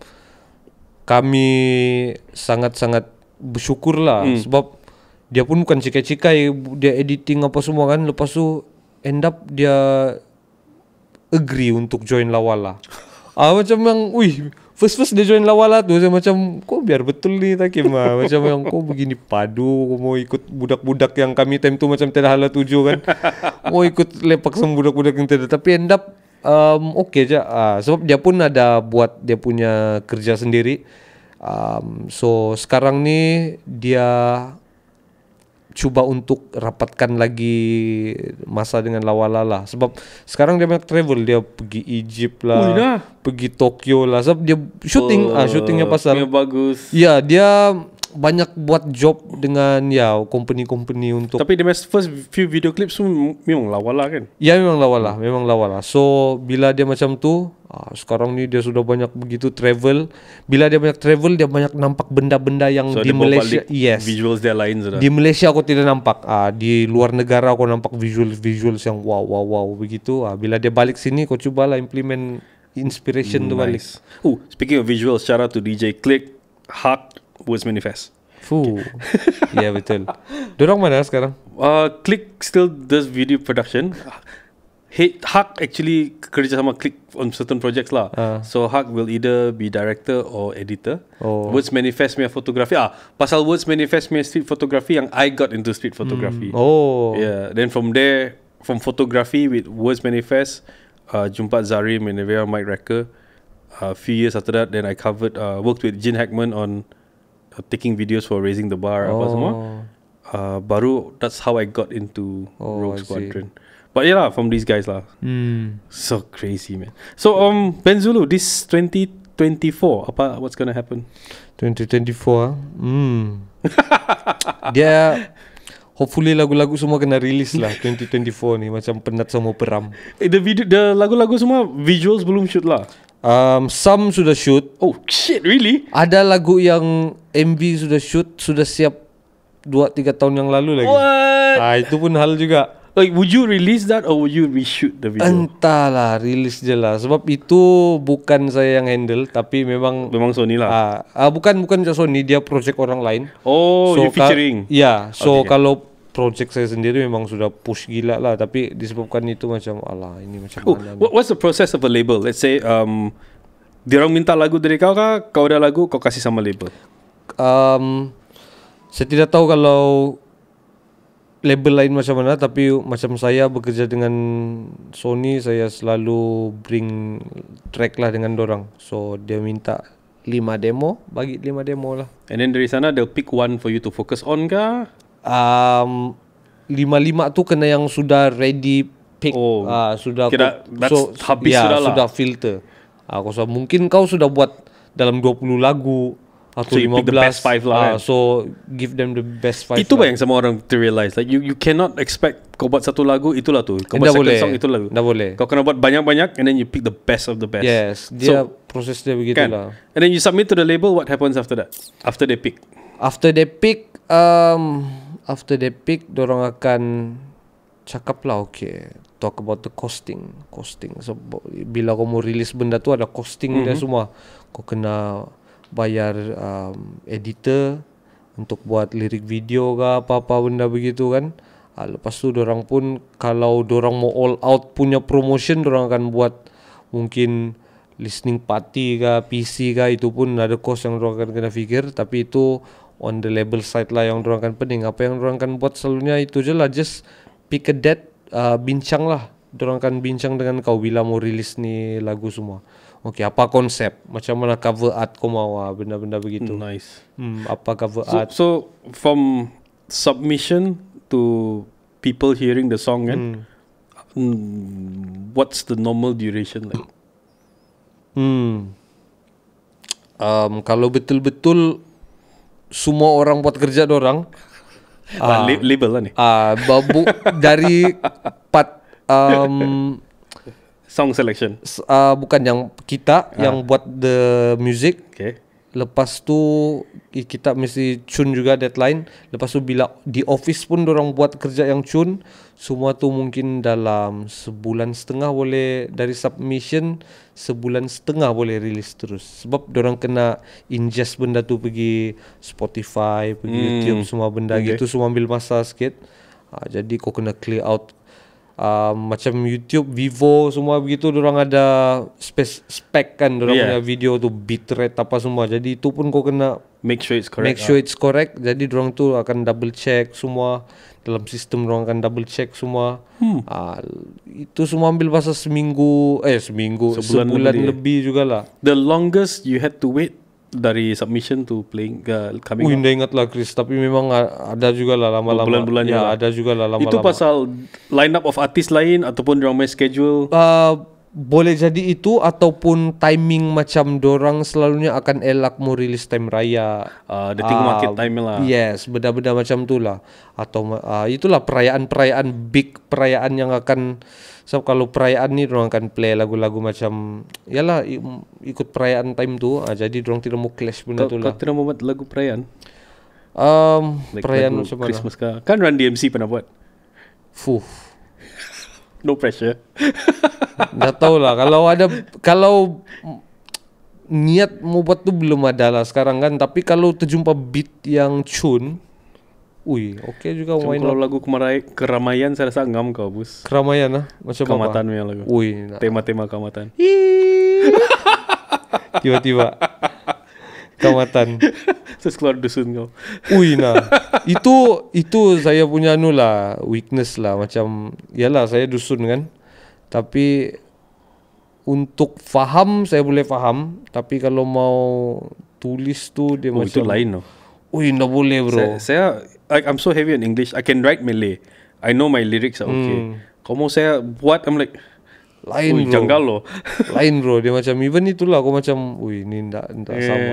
kami sangat-sangat bersyukur lah mm. sebab dia pun bukan cikai-cikai dia editing apa semua kan lepas tu end up dia agree untuk join lawala. Ah uh, macam yang wih First first dia join lawala tu saya macam kau biar betul ni tak kira ah, [laughs] macam yang kau begini padu kau mau ikut budak-budak yang kami time tu macam tidak halal tuju kan mau ikut lepak sama budak-budak yang tidak tapi end up um, okay aja uh, sebab dia pun ada buat dia punya kerja sendiri um, so sekarang ni dia cuba untuk rapatkan lagi masa dengan Lawala lah sebab sekarang dia banyak travel dia pergi Egypt lah Uyna. pergi Tokyo lah sebab dia shooting oh, ah shootingnya pasal dia bagus ya dia banyak buat job dengan ya company-company untuk Tapi the first few video clips tu memang lawa lah kan? Ya memang lawa lah, memang lawa lah. So bila dia macam tu, ah, sekarang ni dia sudah banyak begitu travel. Bila dia banyak travel, dia banyak nampak benda-benda yang so, di dia Malaysia. Yes. Visuals dia lain sudah. Di Malaysia aku tidak nampak. Ah, di luar negara aku nampak visual-visual yang wow wow wow begitu. Ah, bila dia balik sini, aku cubalah implement inspiration mm, tu balik. Oh, speaking of visual, secara tu DJ Click Hak Words Manifest. Fuh. Okay. [laughs] ya yeah, betul. Dorong mana sekarang? Uh, click still does video production. Hak actually kerjasama Click on certain projects lah. Uh. So Hak will either be director or editor. Oh. Words Manifest punya fotografi. Ah, pasal Words Manifest punya street photography yang I got into street photography. Mm. Oh. Yeah. Then from there, from photography with Words Manifest, uh, jumpa Zari, Minervia, Mike Racker. A uh, few years after that, then I covered, uh, worked with Gene Hackman on Uh, taking videos for raising the bar oh. apa semua. Oh. Uh, baru that's how I got into oh, Rogue Squadron. But yeah, from these guys lah. Mm. So crazy, man. So um, Benzulu, this 2024, apa what's gonna happen? 2024. Ah. Hmm. [laughs] Dia Hopefully lagu-lagu semua kena release lah 2024 ni Macam penat semua peram eh, The video the lagu-lagu semua visuals belum shoot lah um, Some sudah shoot Oh shit really? Ada lagu yang MV sudah shoot sudah siap 2 3 tahun yang lalu lagi. What? Ah itu pun hal juga. Like would you release that or would you reshoot the video? Entahlah, rilis je lah. sebab itu bukan saya yang handle tapi memang memang Sony lah. Ah, ah bukan bukan Sony, dia project orang lain. Oh, so, you featuring. Ka- ya, so okay, kalau yeah. saya sendiri memang sudah push gila lah tapi disebabkan itu macam Allah ini macam oh, mana. What's the process of a label? Let's say um dia orang minta lagu dari kau kah? Kau ada lagu, kau kasih sama label um, saya tidak tahu kalau label lain macam mana tapi macam saya bekerja dengan Sony saya selalu bring track lah dengan orang so dia minta lima demo bagi lima demo lah and then dari sana they'll pick one for you to focus on ke um, lima lima tu kena yang sudah ready pick oh, uh, sudah kira, so, habis ya, sudah, lah. sudah filter uh, so, mungkin kau sudah buat dalam 20 lagu atau so you 15, pick the best five lah. Uh, So give them the best five. Itu lah. yang semua orang to realize. Like you you cannot expect kau buat satu lagu itulah tu. Kau eh, buat satu song itulah tu. Tidak boleh. Kau kena buat banyak-banyak and then you pick the best of the best. Yes. Dia so, proses dia begitu kan? lah. And then you submit to the label. What happens after that? After they pick. After they pick, um, after they pick, orang akan cakap lah okay. Talk about the costing, costing. So bila kau mau rilis benda tu ada costing mm-hmm. dia mhm. semua. Kau kena bayar um, editor untuk buat lirik video ke apa-apa benda begitu kan. Uh, lepas tu orang pun kalau orang mau all out punya promotion orang akan buat mungkin listening party ke PC ke itu pun ada kos yang orang akan kena fikir tapi itu on the label side lah yang orang akan pening apa yang orang akan buat selalunya itu je lah just pick a date uh, bincang lah orang akan bincang dengan kau bila mau rilis ni lagu semua Okey, apa konsep? Macam mana cover art kau mahu ah, benda-benda begitu. Nice. Hmm, apa cover so, art? So, from submission to people hearing the song kan, hmm. hmm what's the normal duration like? Hmm. Um, kalau betul-betul semua orang buat kerja orang uh, label lah ni. Ah, uh, babu dari part um, song selection. Uh, bukan yang kita uh. yang buat the music. Okay. Lepas tu kita mesti tune juga deadline. Lepas tu bila di office pun orang buat kerja yang tune. Semua tu mungkin dalam sebulan setengah boleh dari submission sebulan setengah boleh rilis terus. Sebab orang kena ingest benda tu pergi Spotify, pergi hmm. YouTube semua benda okay. gitu semua ambil masa sikit. Uh, jadi kau kena clear out um, macam YouTube, Vivo semua begitu orang ada spec spec kan orang yeah. punya video tu bitrate apa semua. Jadi itu pun kau kena make sure it's correct. Make lah. sure it's correct. Jadi orang tu akan double check semua dalam sistem orang akan double check semua. Hmm. Uh, itu semua ambil masa seminggu eh seminggu sebulan, sebulan lebih, lebih, lebih jugalah. The longest you had to wait dari submission to playing uh, coming. Uin, dah ingat lah Chris, tapi memang ada juga lah lama-lama. Bulan-bulan ya, ada juga lah lama-lama. Itu pasal line up of artis lain ataupun drama main schedule. Uh, boleh jadi itu ataupun timing macam dorang selalunya akan elak mau rilis time raya. Uh, the uh, market time lah. Yes, beda-beda macam itulah. Atau uh, itulah perayaan-perayaan big perayaan yang akan so, kalau perayaan ni dorang akan play lagu-lagu macam Yalah ikut perayaan time tu ha, Jadi dorang tidak mau clash benda tu lah Kau tidak mau buat lagu perayaan? Um, like perayaan macam mana? Christmas ke? Kan Run DMC pernah buat? Fuh [laughs] No pressure [laughs] Dah tahu lah kalau ada Kalau niat mau buat tu belum ada lah sekarang kan Tapi kalau terjumpa beat yang tune Ui, okey juga Cuma kalau lagu kemarai, keramaian saya rasa enggam kau, bus. Keramaian lah? Macam kamatan apa? Kamatan lagu. Ui, nah. Tema-tema kamatan. [laughs] Tiba-tiba. kamatan. [laughs] Terus keluar dusun kau. Ui, [laughs] nah. Itu, itu saya punya anu lah, weakness lah. Macam, yalah saya dusun kan. Tapi, untuk faham, saya boleh faham. Tapi kalau mau tulis tu, dia oh, macam... Itu lain tu. Ui, tidak boleh bro. Saya, saya like I'm so heavy in English. I can write Malay. I know my lyrics are okay. Hmm. Kau mau saya buat? I'm like lain bro. Janggal lo. [laughs] Lain bro. Dia macam even itulah kau macam ui ni ndak ndak yeah. sama.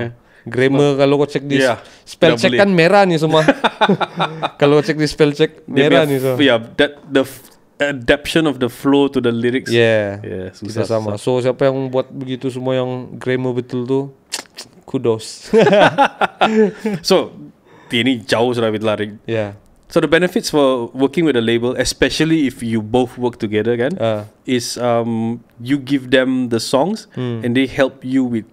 Grammar nah. kalau kau cek di yeah. spell check kan merah ni semua. [laughs] kalau kau cek di spell check merah ni semua. Yeah, that the adaption of the flow to the lyrics. Yeah. Yeah, susah, Kita sama. Susah. So siapa yang buat begitu semua yang grammar betul tu? [tsk] Kudos. [laughs] so, ini jauh sudah lebih lari. Yeah. So the benefits for working with a label, especially if you both work together, kan, uh. is um, you give them the songs mm. and they help you with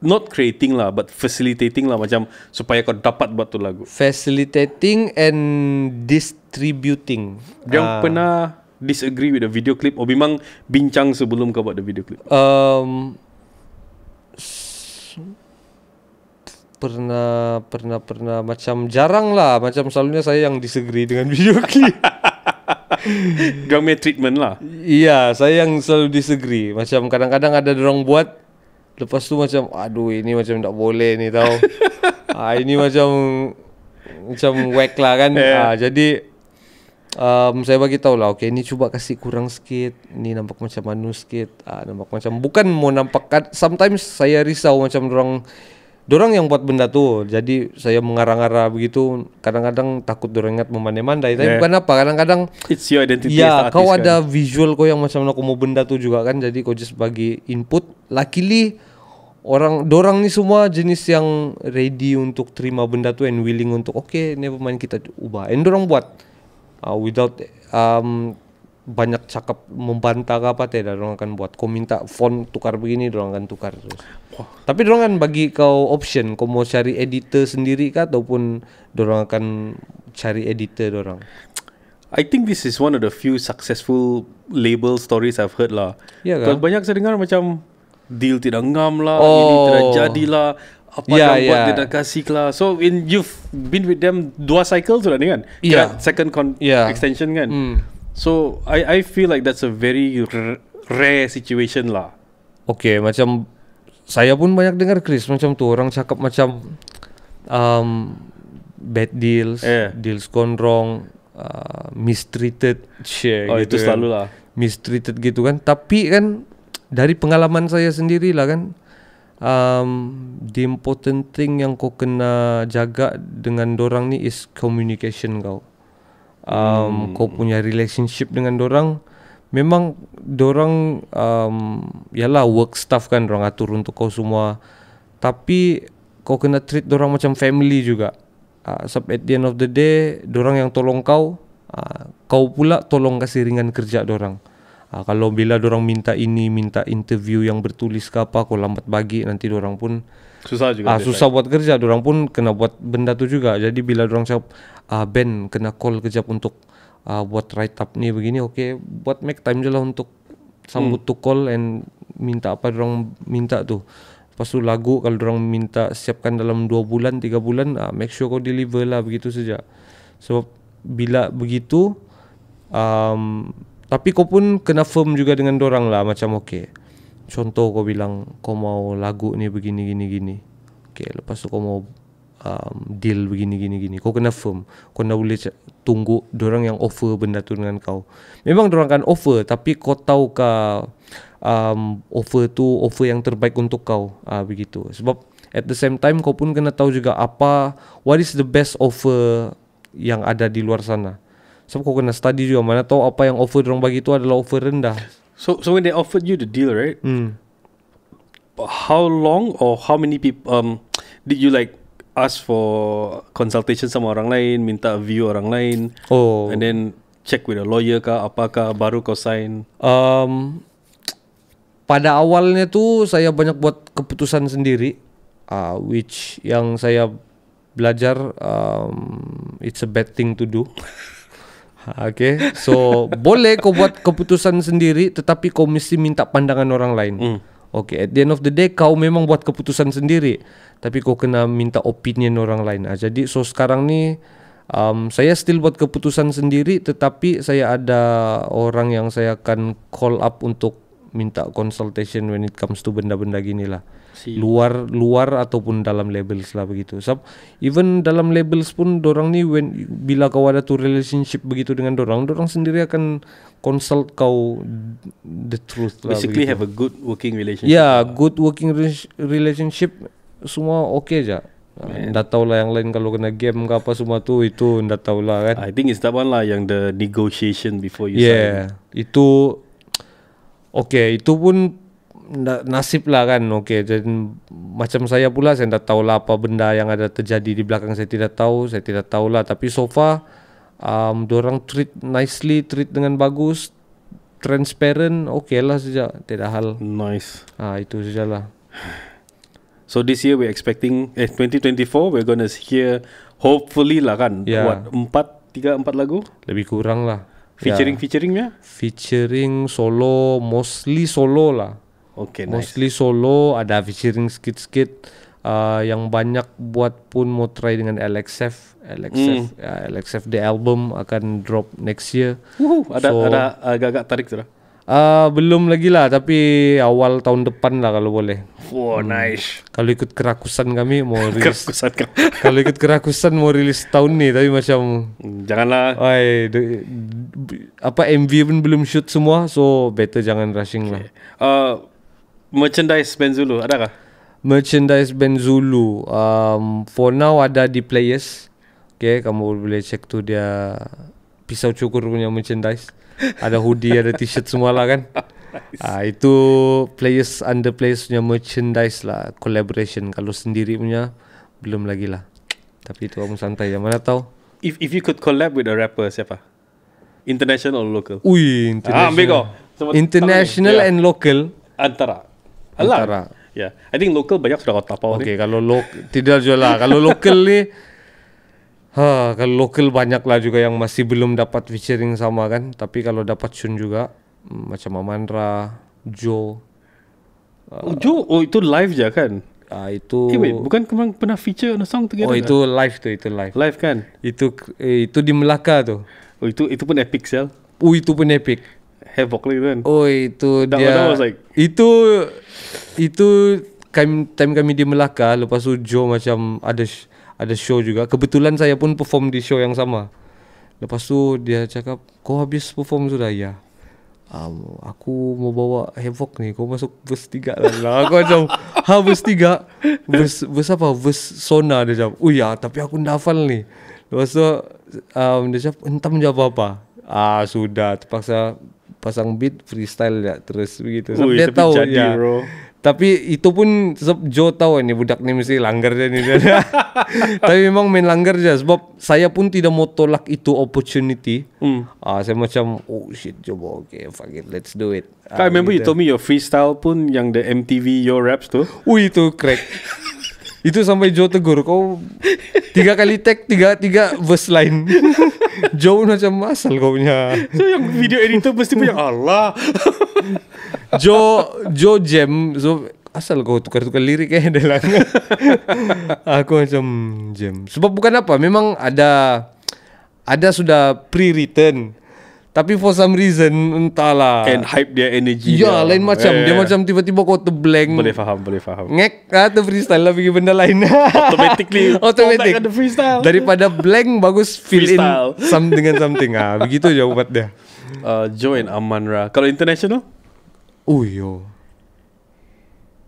not creating lah, but facilitating lah macam supaya kau dapat buat tu lagu. Facilitating and distributing. Dia uh. Ah. pernah disagree with the video clip, Oh, memang bincang sebelum kau buat the video clip. Um, pernah pernah pernah macam jarang lah macam selalunya saya yang disegri dengan [laughs] video clip. Gang treatment lah. Iya, saya yang selalu disegri Macam kadang-kadang ada orang buat lepas tu macam aduh ini macam tak boleh ni tau. [laughs] ah ini macam macam wack lah kan. Yeah. Ah, jadi um, saya bagi tahu lah, okay, ini cuba kasih kurang sikit, ini nampak macam manu sikit, ah, nampak macam, bukan mau nampak, sometimes saya risau macam orang dorang yang buat benda tuh jadi saya mengarang-arang begitu kadang-kadang takut dorang ingat memandai-mandai tapi yeah. bukan apa kadang-kadang it's your identity ya artist, kau ada kan? visual kau yang macam aku mau benda tuh juga kan jadi kau just bagi input luckily orang dorang nih semua jenis yang ready untuk terima benda tuh and willing untuk oke okay, never mind kita ubah and dorang buat uh, without um, banyak cakap membantah apa teh dorong akan buat kau minta font tukar begini dorong akan tukar terus Wah. tapi dorong kan bagi kau option kau mau cari editor sendiri kah ataupun dorong akan cari editor dorong I think this is one of the few successful label stories I've heard lah. Ya yeah, kan? Banyak saya dengar macam deal tidak ngam lah, oh. ini tidak jadi lah, apa yeah, yang yeah. buat tidak ya. kasih lah. So in you've been with them dua cycle sudah ni kan? Yeah. Kira second con yeah. extension kan? Mm. So I I feel like that's a very rare situation lah. Okay, macam saya pun banyak dengar Chris macam tu orang cakap macam um, bad deals, yeah. deals gone wrong, uh, mistreated, Cie, oh, gitu itu kan. selalu lah. Mistreated gitu kan. Tapi kan dari pengalaman saya sendiri lah kan. Um, the important thing yang kau kena jaga dengan orang ni is communication kau um, hmm. kau punya relationship dengan orang memang orang um, yalah work stuff kan orang atur untuk kau semua tapi kau kena treat orang macam family juga uh, ah, sebab at the end of the day orang yang tolong kau uh, kau pula tolong kasih ringan kerja orang uh, ah, kalau bila orang minta ini minta interview yang bertulis ke apa kau lambat bagi nanti orang pun susah juga ah uh, susah buat kerja orang pun kena buat benda tu juga jadi bila orang cakap uh, Ben kena call kejap untuk uh, buat write up ni begini okey buat make time je lah untuk sambut hmm. tu call and minta apa orang minta tu lepas tu lagu kalau orang minta siapkan dalam 2 bulan 3 bulan uh, make sure kau deliver lah begitu saja sebab bila begitu um, tapi kau pun kena firm juga dengan orang lah macam okey contoh kau bilang kau mau lagu ni begini gini gini okey lepas tu kau mau um, deal begini gini gini kau kena firm kau nak boleh tunggu orang yang offer benda tu dengan kau memang orang akan offer tapi kau tahu ke um, offer tu offer yang terbaik untuk kau uh, begitu sebab at the same time kau pun kena tahu juga apa what is the best offer yang ada di luar sana sebab kau kena study juga mana tahu apa yang offer orang bagi tu adalah offer rendah so so when they offered you the deal right mm. how long or how many people um, did you like ask for consultation sama orang lain, minta view orang lain. Oh. And then check with a lawyer ke apakah baru kau sign? Um, pada awalnya tu saya banyak buat keputusan sendiri. Uh, which yang saya belajar um, it's a bad thing to do. [laughs] okay. so boleh kau buat keputusan sendiri, tetapi kau mesti minta pandangan orang lain. Mm. Okay, at the end of the day kau memang buat keputusan sendiri tapi kau kena minta opinion orang lain. Ah jadi so sekarang ni um saya still buat keputusan sendiri tetapi saya ada orang yang saya akan call up untuk minta consultation when it comes to benda-benda ginilah. lah. CEO. luar luar ataupun dalam labels lah begitu. So even dalam labels pun dorang ni when bila kau ada tu relationship begitu dengan dorang, dorang sendiri akan consult kau the truth lah. Basically begitu. have a good working relationship. Yeah, good working re- relationship semua okey aja. Ah, dah tahu lah yang lain kalau kena game ke apa semua tu itu dah tahu lah kan. I think it's that one lah yang the negotiation before you yeah, sign. itu okay itu pun nasib lah kan okay. dan macam saya pula saya tak tahu lah apa benda yang ada terjadi di belakang saya tidak tahu saya tidak tahu lah tapi so far um, orang treat nicely treat dengan bagus transparent okey lah saja tidak hal nice ah ha, itu sajalah [sighs] so this year we expecting eh 2024 we're gonna hear hopefully lah kan yeah. buat empat tiga empat lagu lebih kurang lah ya. featuring yeah. featuringnya featuring solo mostly solo lah Okay, nice. Mostly solo, ada featuring sikit-sikit. Uh, yang banyak buat pun mau try dengan LXF LXF mm. uh, LXF the album akan drop next year. Woohoo, ada so, ada agak-agak tarik sudah. Uh, belum lagi lah tapi awal tahun depan lah kalau boleh. Wow hmm. nice. Kalau ikut kerakusan kami mau [laughs] rilis. kerakusan [laughs] kalau ikut kerakusan mau rilis tahun ni tapi macam hmm, janganlah. Oi apa MV pun belum shoot semua so better jangan rushing lah. okay. lah. Uh, merchandise band Zulu adakah? Merchandise band Zulu um, For now ada di players Okay kamu boleh check tu dia Pisau cukur punya merchandise Ada hoodie ada t-shirt semua lah kan [laughs] nice. uh, Itu players under players punya merchandise lah Collaboration kalau sendiri punya Belum lagi lah Tapi itu kamu santai yang mana tahu If if you could collab with a rapper siapa? International or local? Ui international ah, international ya. and local Antara Alah. antara. Ya, yeah. I think local banyak sudah kota Papua. Okay, ni. kalau lo tidak jual lah. kalau local ni, [laughs] ha, kalau local banyak lah juga yang masih belum dapat featuring sama kan. Tapi kalau dapat Shun juga, mm, macam Mamandra, Joe. Uh, oh, Jo, oh itu live je kan? Ah uh, itu. Hey, eh, wait, bukan kemarin pernah feature on song together? Oh itu kan? live tu, itu live. Live kan? Itu eh, itu di Melaka tu. Oh itu itu pun epic sel. Oh itu pun epic havoc lah gitu kan? Oh itu that dia one, was like Itu Itu time Time kami di Melaka Lepas tu Joe macam Ada ada show juga Kebetulan saya pun perform di show yang sama Lepas tu dia cakap Kau habis perform sudah ya um, Aku mau bawa Hevok ni Kau masuk bus tiga lah, lah. Aku macam Ha bus tiga bus bus apa Bus sona dia cakap Oh ya tapi aku nak hafal ni Lepas tu um, dia cakap entah menjawab apa-apa Ah sudah terpaksa pasang beat freestyle ya terus begitu. Ui, tapi dia tahu jadi, ya. Bro. Tapi itu pun sebab Joe tahu ini budak ni mesti langgar dia ini. [laughs] tapi memang main langgar je sebab saya pun tidak mau tolak itu opportunity. Hmm. Uh, saya macam oh shit Jo, oke okay, fuck it let's do it. Uh, ah, I remember gitu. you told me your freestyle pun yang the MTV your raps tu? Oh itu crack. [laughs] Itu sampai Joe tegur kau tiga kali tag tiga tiga verse line. [laughs] Joe macam asal kau punya. So yang video editor mesti punya Allah. [laughs] Joe Joe jam so asal kau tukar tukar lirik eh dalam. [laughs] Aku macam jam. Sebab bukan apa memang ada ada sudah pre-written. Tapi for some reason Entahlah Can hype dia energy Ya dia. lain macam eh. Dia macam tiba-tiba kau terblank Boleh faham Boleh faham Ngek ah, Tu freestyle lah Pergi benda lain Automatically [laughs] Automatic the freestyle. Daripada blank Bagus fill freestyle. in [laughs] Some dengan something ah, Begitu je ubat dia uh, Join Amanra Kalau international Oh yo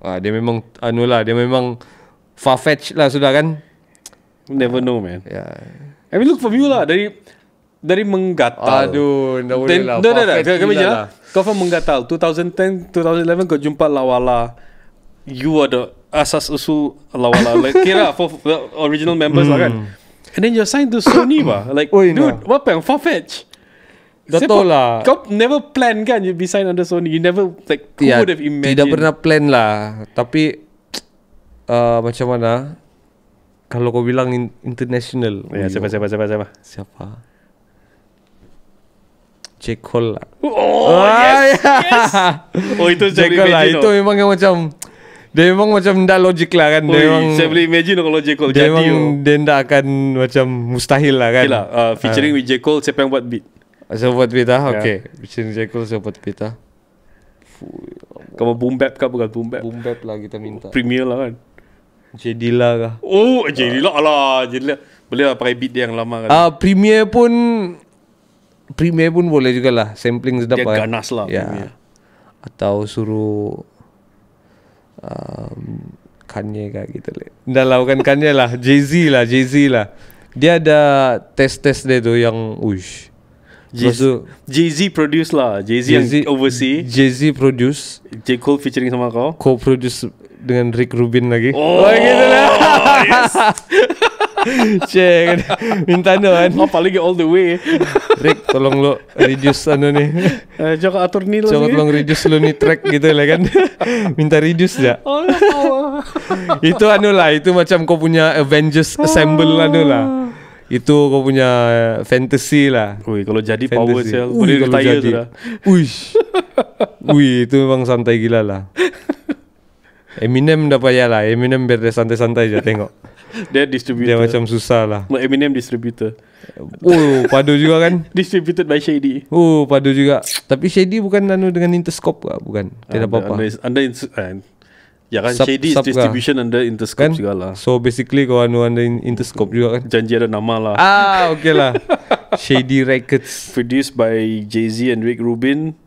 ah, Dia memang Anulah Dia memang Farfetch lah sudah kan Never uh, know man Yeah I mean look for view lah Dari dari menggatal. Aduh, dah boleh lah. Dah, dah, lah. Eh. Kau faham menggatal. 2010, 2011 kau jumpa Lawala. You are the asas usul Lawala. Like, [laughs] kira lah, for the original members mm. lah kan. Hmm. And then you're signed to Sony lah. [coughs] like, Oi, dude, nah. apa yang Farfetch? Dah tahu lah. Kau never plan kan you be signed under Sony. You never, like, who yeah, ya, would have imagined? Tidak pernah plan lah. Tapi, [tsk] uh, macam mana? Kalau kau bilang international. Yeah, siapa, siapa, siapa, siapa? Siapa? Cek Cola. Lah. Oh, oh yes, yes. [laughs] Oh itu saya boleh lah. imagine. Itu oh. memang yang macam dia memang macam tidak logik lah kan. Dia memang, saya boleh imagine kalau J. Cole dia jadi. Memang, oh. dia tidak akan macam mustahil lah kan. Yelah, okay uh, featuring uh. with J. Cole, siapa yang buat beat? Ah, siapa buat beat lah? Ya. Okay. Yeah. Featuring J. Cole, siapa buat beat lah? Kamu boom bap kah bukan boom bap? Boom bap lah kita minta. Oh, premier lah kan. Jadi lah kah? Oh, jadi lah. Uh. Alah, jadi lah. Boleh lah pakai beat dia yang lama kan. Ah, uh, premier pun premier pun boleh juga lah sampling sedap dia ganas lah yeah. Ya. atau suruh um, Kanye ke gitu leh dah lah bukan Kanye lah [laughs] Jay Z lah Jay Z lah dia ada test test dia tu yang ush Jay Z produce lah Jay Z yang oversee Jay Z produce J Cole featuring sama kau co produce dengan Rick Rubin lagi oh, oh gitu lah yes. [laughs] [laughs] Cek Minta no kan Oh paling all the way Rick tolong lo Reduce ano nih eh, Joko atur nih lo Joko tolong reduce lo nih track gitu lah kan [laughs] Minta reduce oh, ya oh, [laughs] Itu anu lah Itu macam kau punya Avengers ah. Assemble anu lah itu kau punya eh, fantasy lah. Wih, kalau jadi fantasy. power cell boleh retire sudah. Wih. Wih, itu memang santai gila lah. Eminem dah payah lah. Eminem biar santai-santai aja tengok. Dia distributor Dia macam susah lah Eminem distributor Oh padu juga kan [laughs] Distributed by Shady Oh padu juga Tapi Shady bukan anu dengan Interscope ke Bukan Tidak apa-apa Anda under, under, Ya kan sub, Shady sub distribution ka? under Interscope kan? juga lah So basically kau anu under Interscope juga kan Janji ada nama lah Ah okey lah [laughs] Shady Records Produced by Jay-Z and Rick Rubin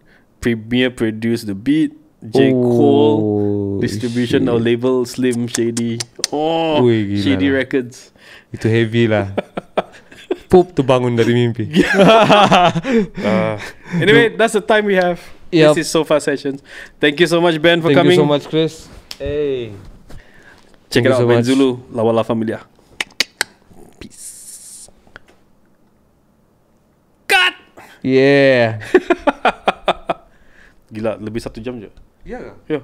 Premier produced the beat J. Cole oh, distribution shit. or label Slim Shady. Oh, Ui, gila Shady lah. Records. Itu heavy lah. [laughs] Poop tu bangun dari mimpi. uh, [laughs] anyway, no. that's the time we have. Yep. This is Sofa Sessions. Thank you so much Ben for Thank coming. Thank you so much Chris. Hey. Check Thank it out so Ben much. Zulu, La Wala Familia. Peace. Cut! Yeah. [laughs] Gila, lebih satu jam je. Yeah. Yeah.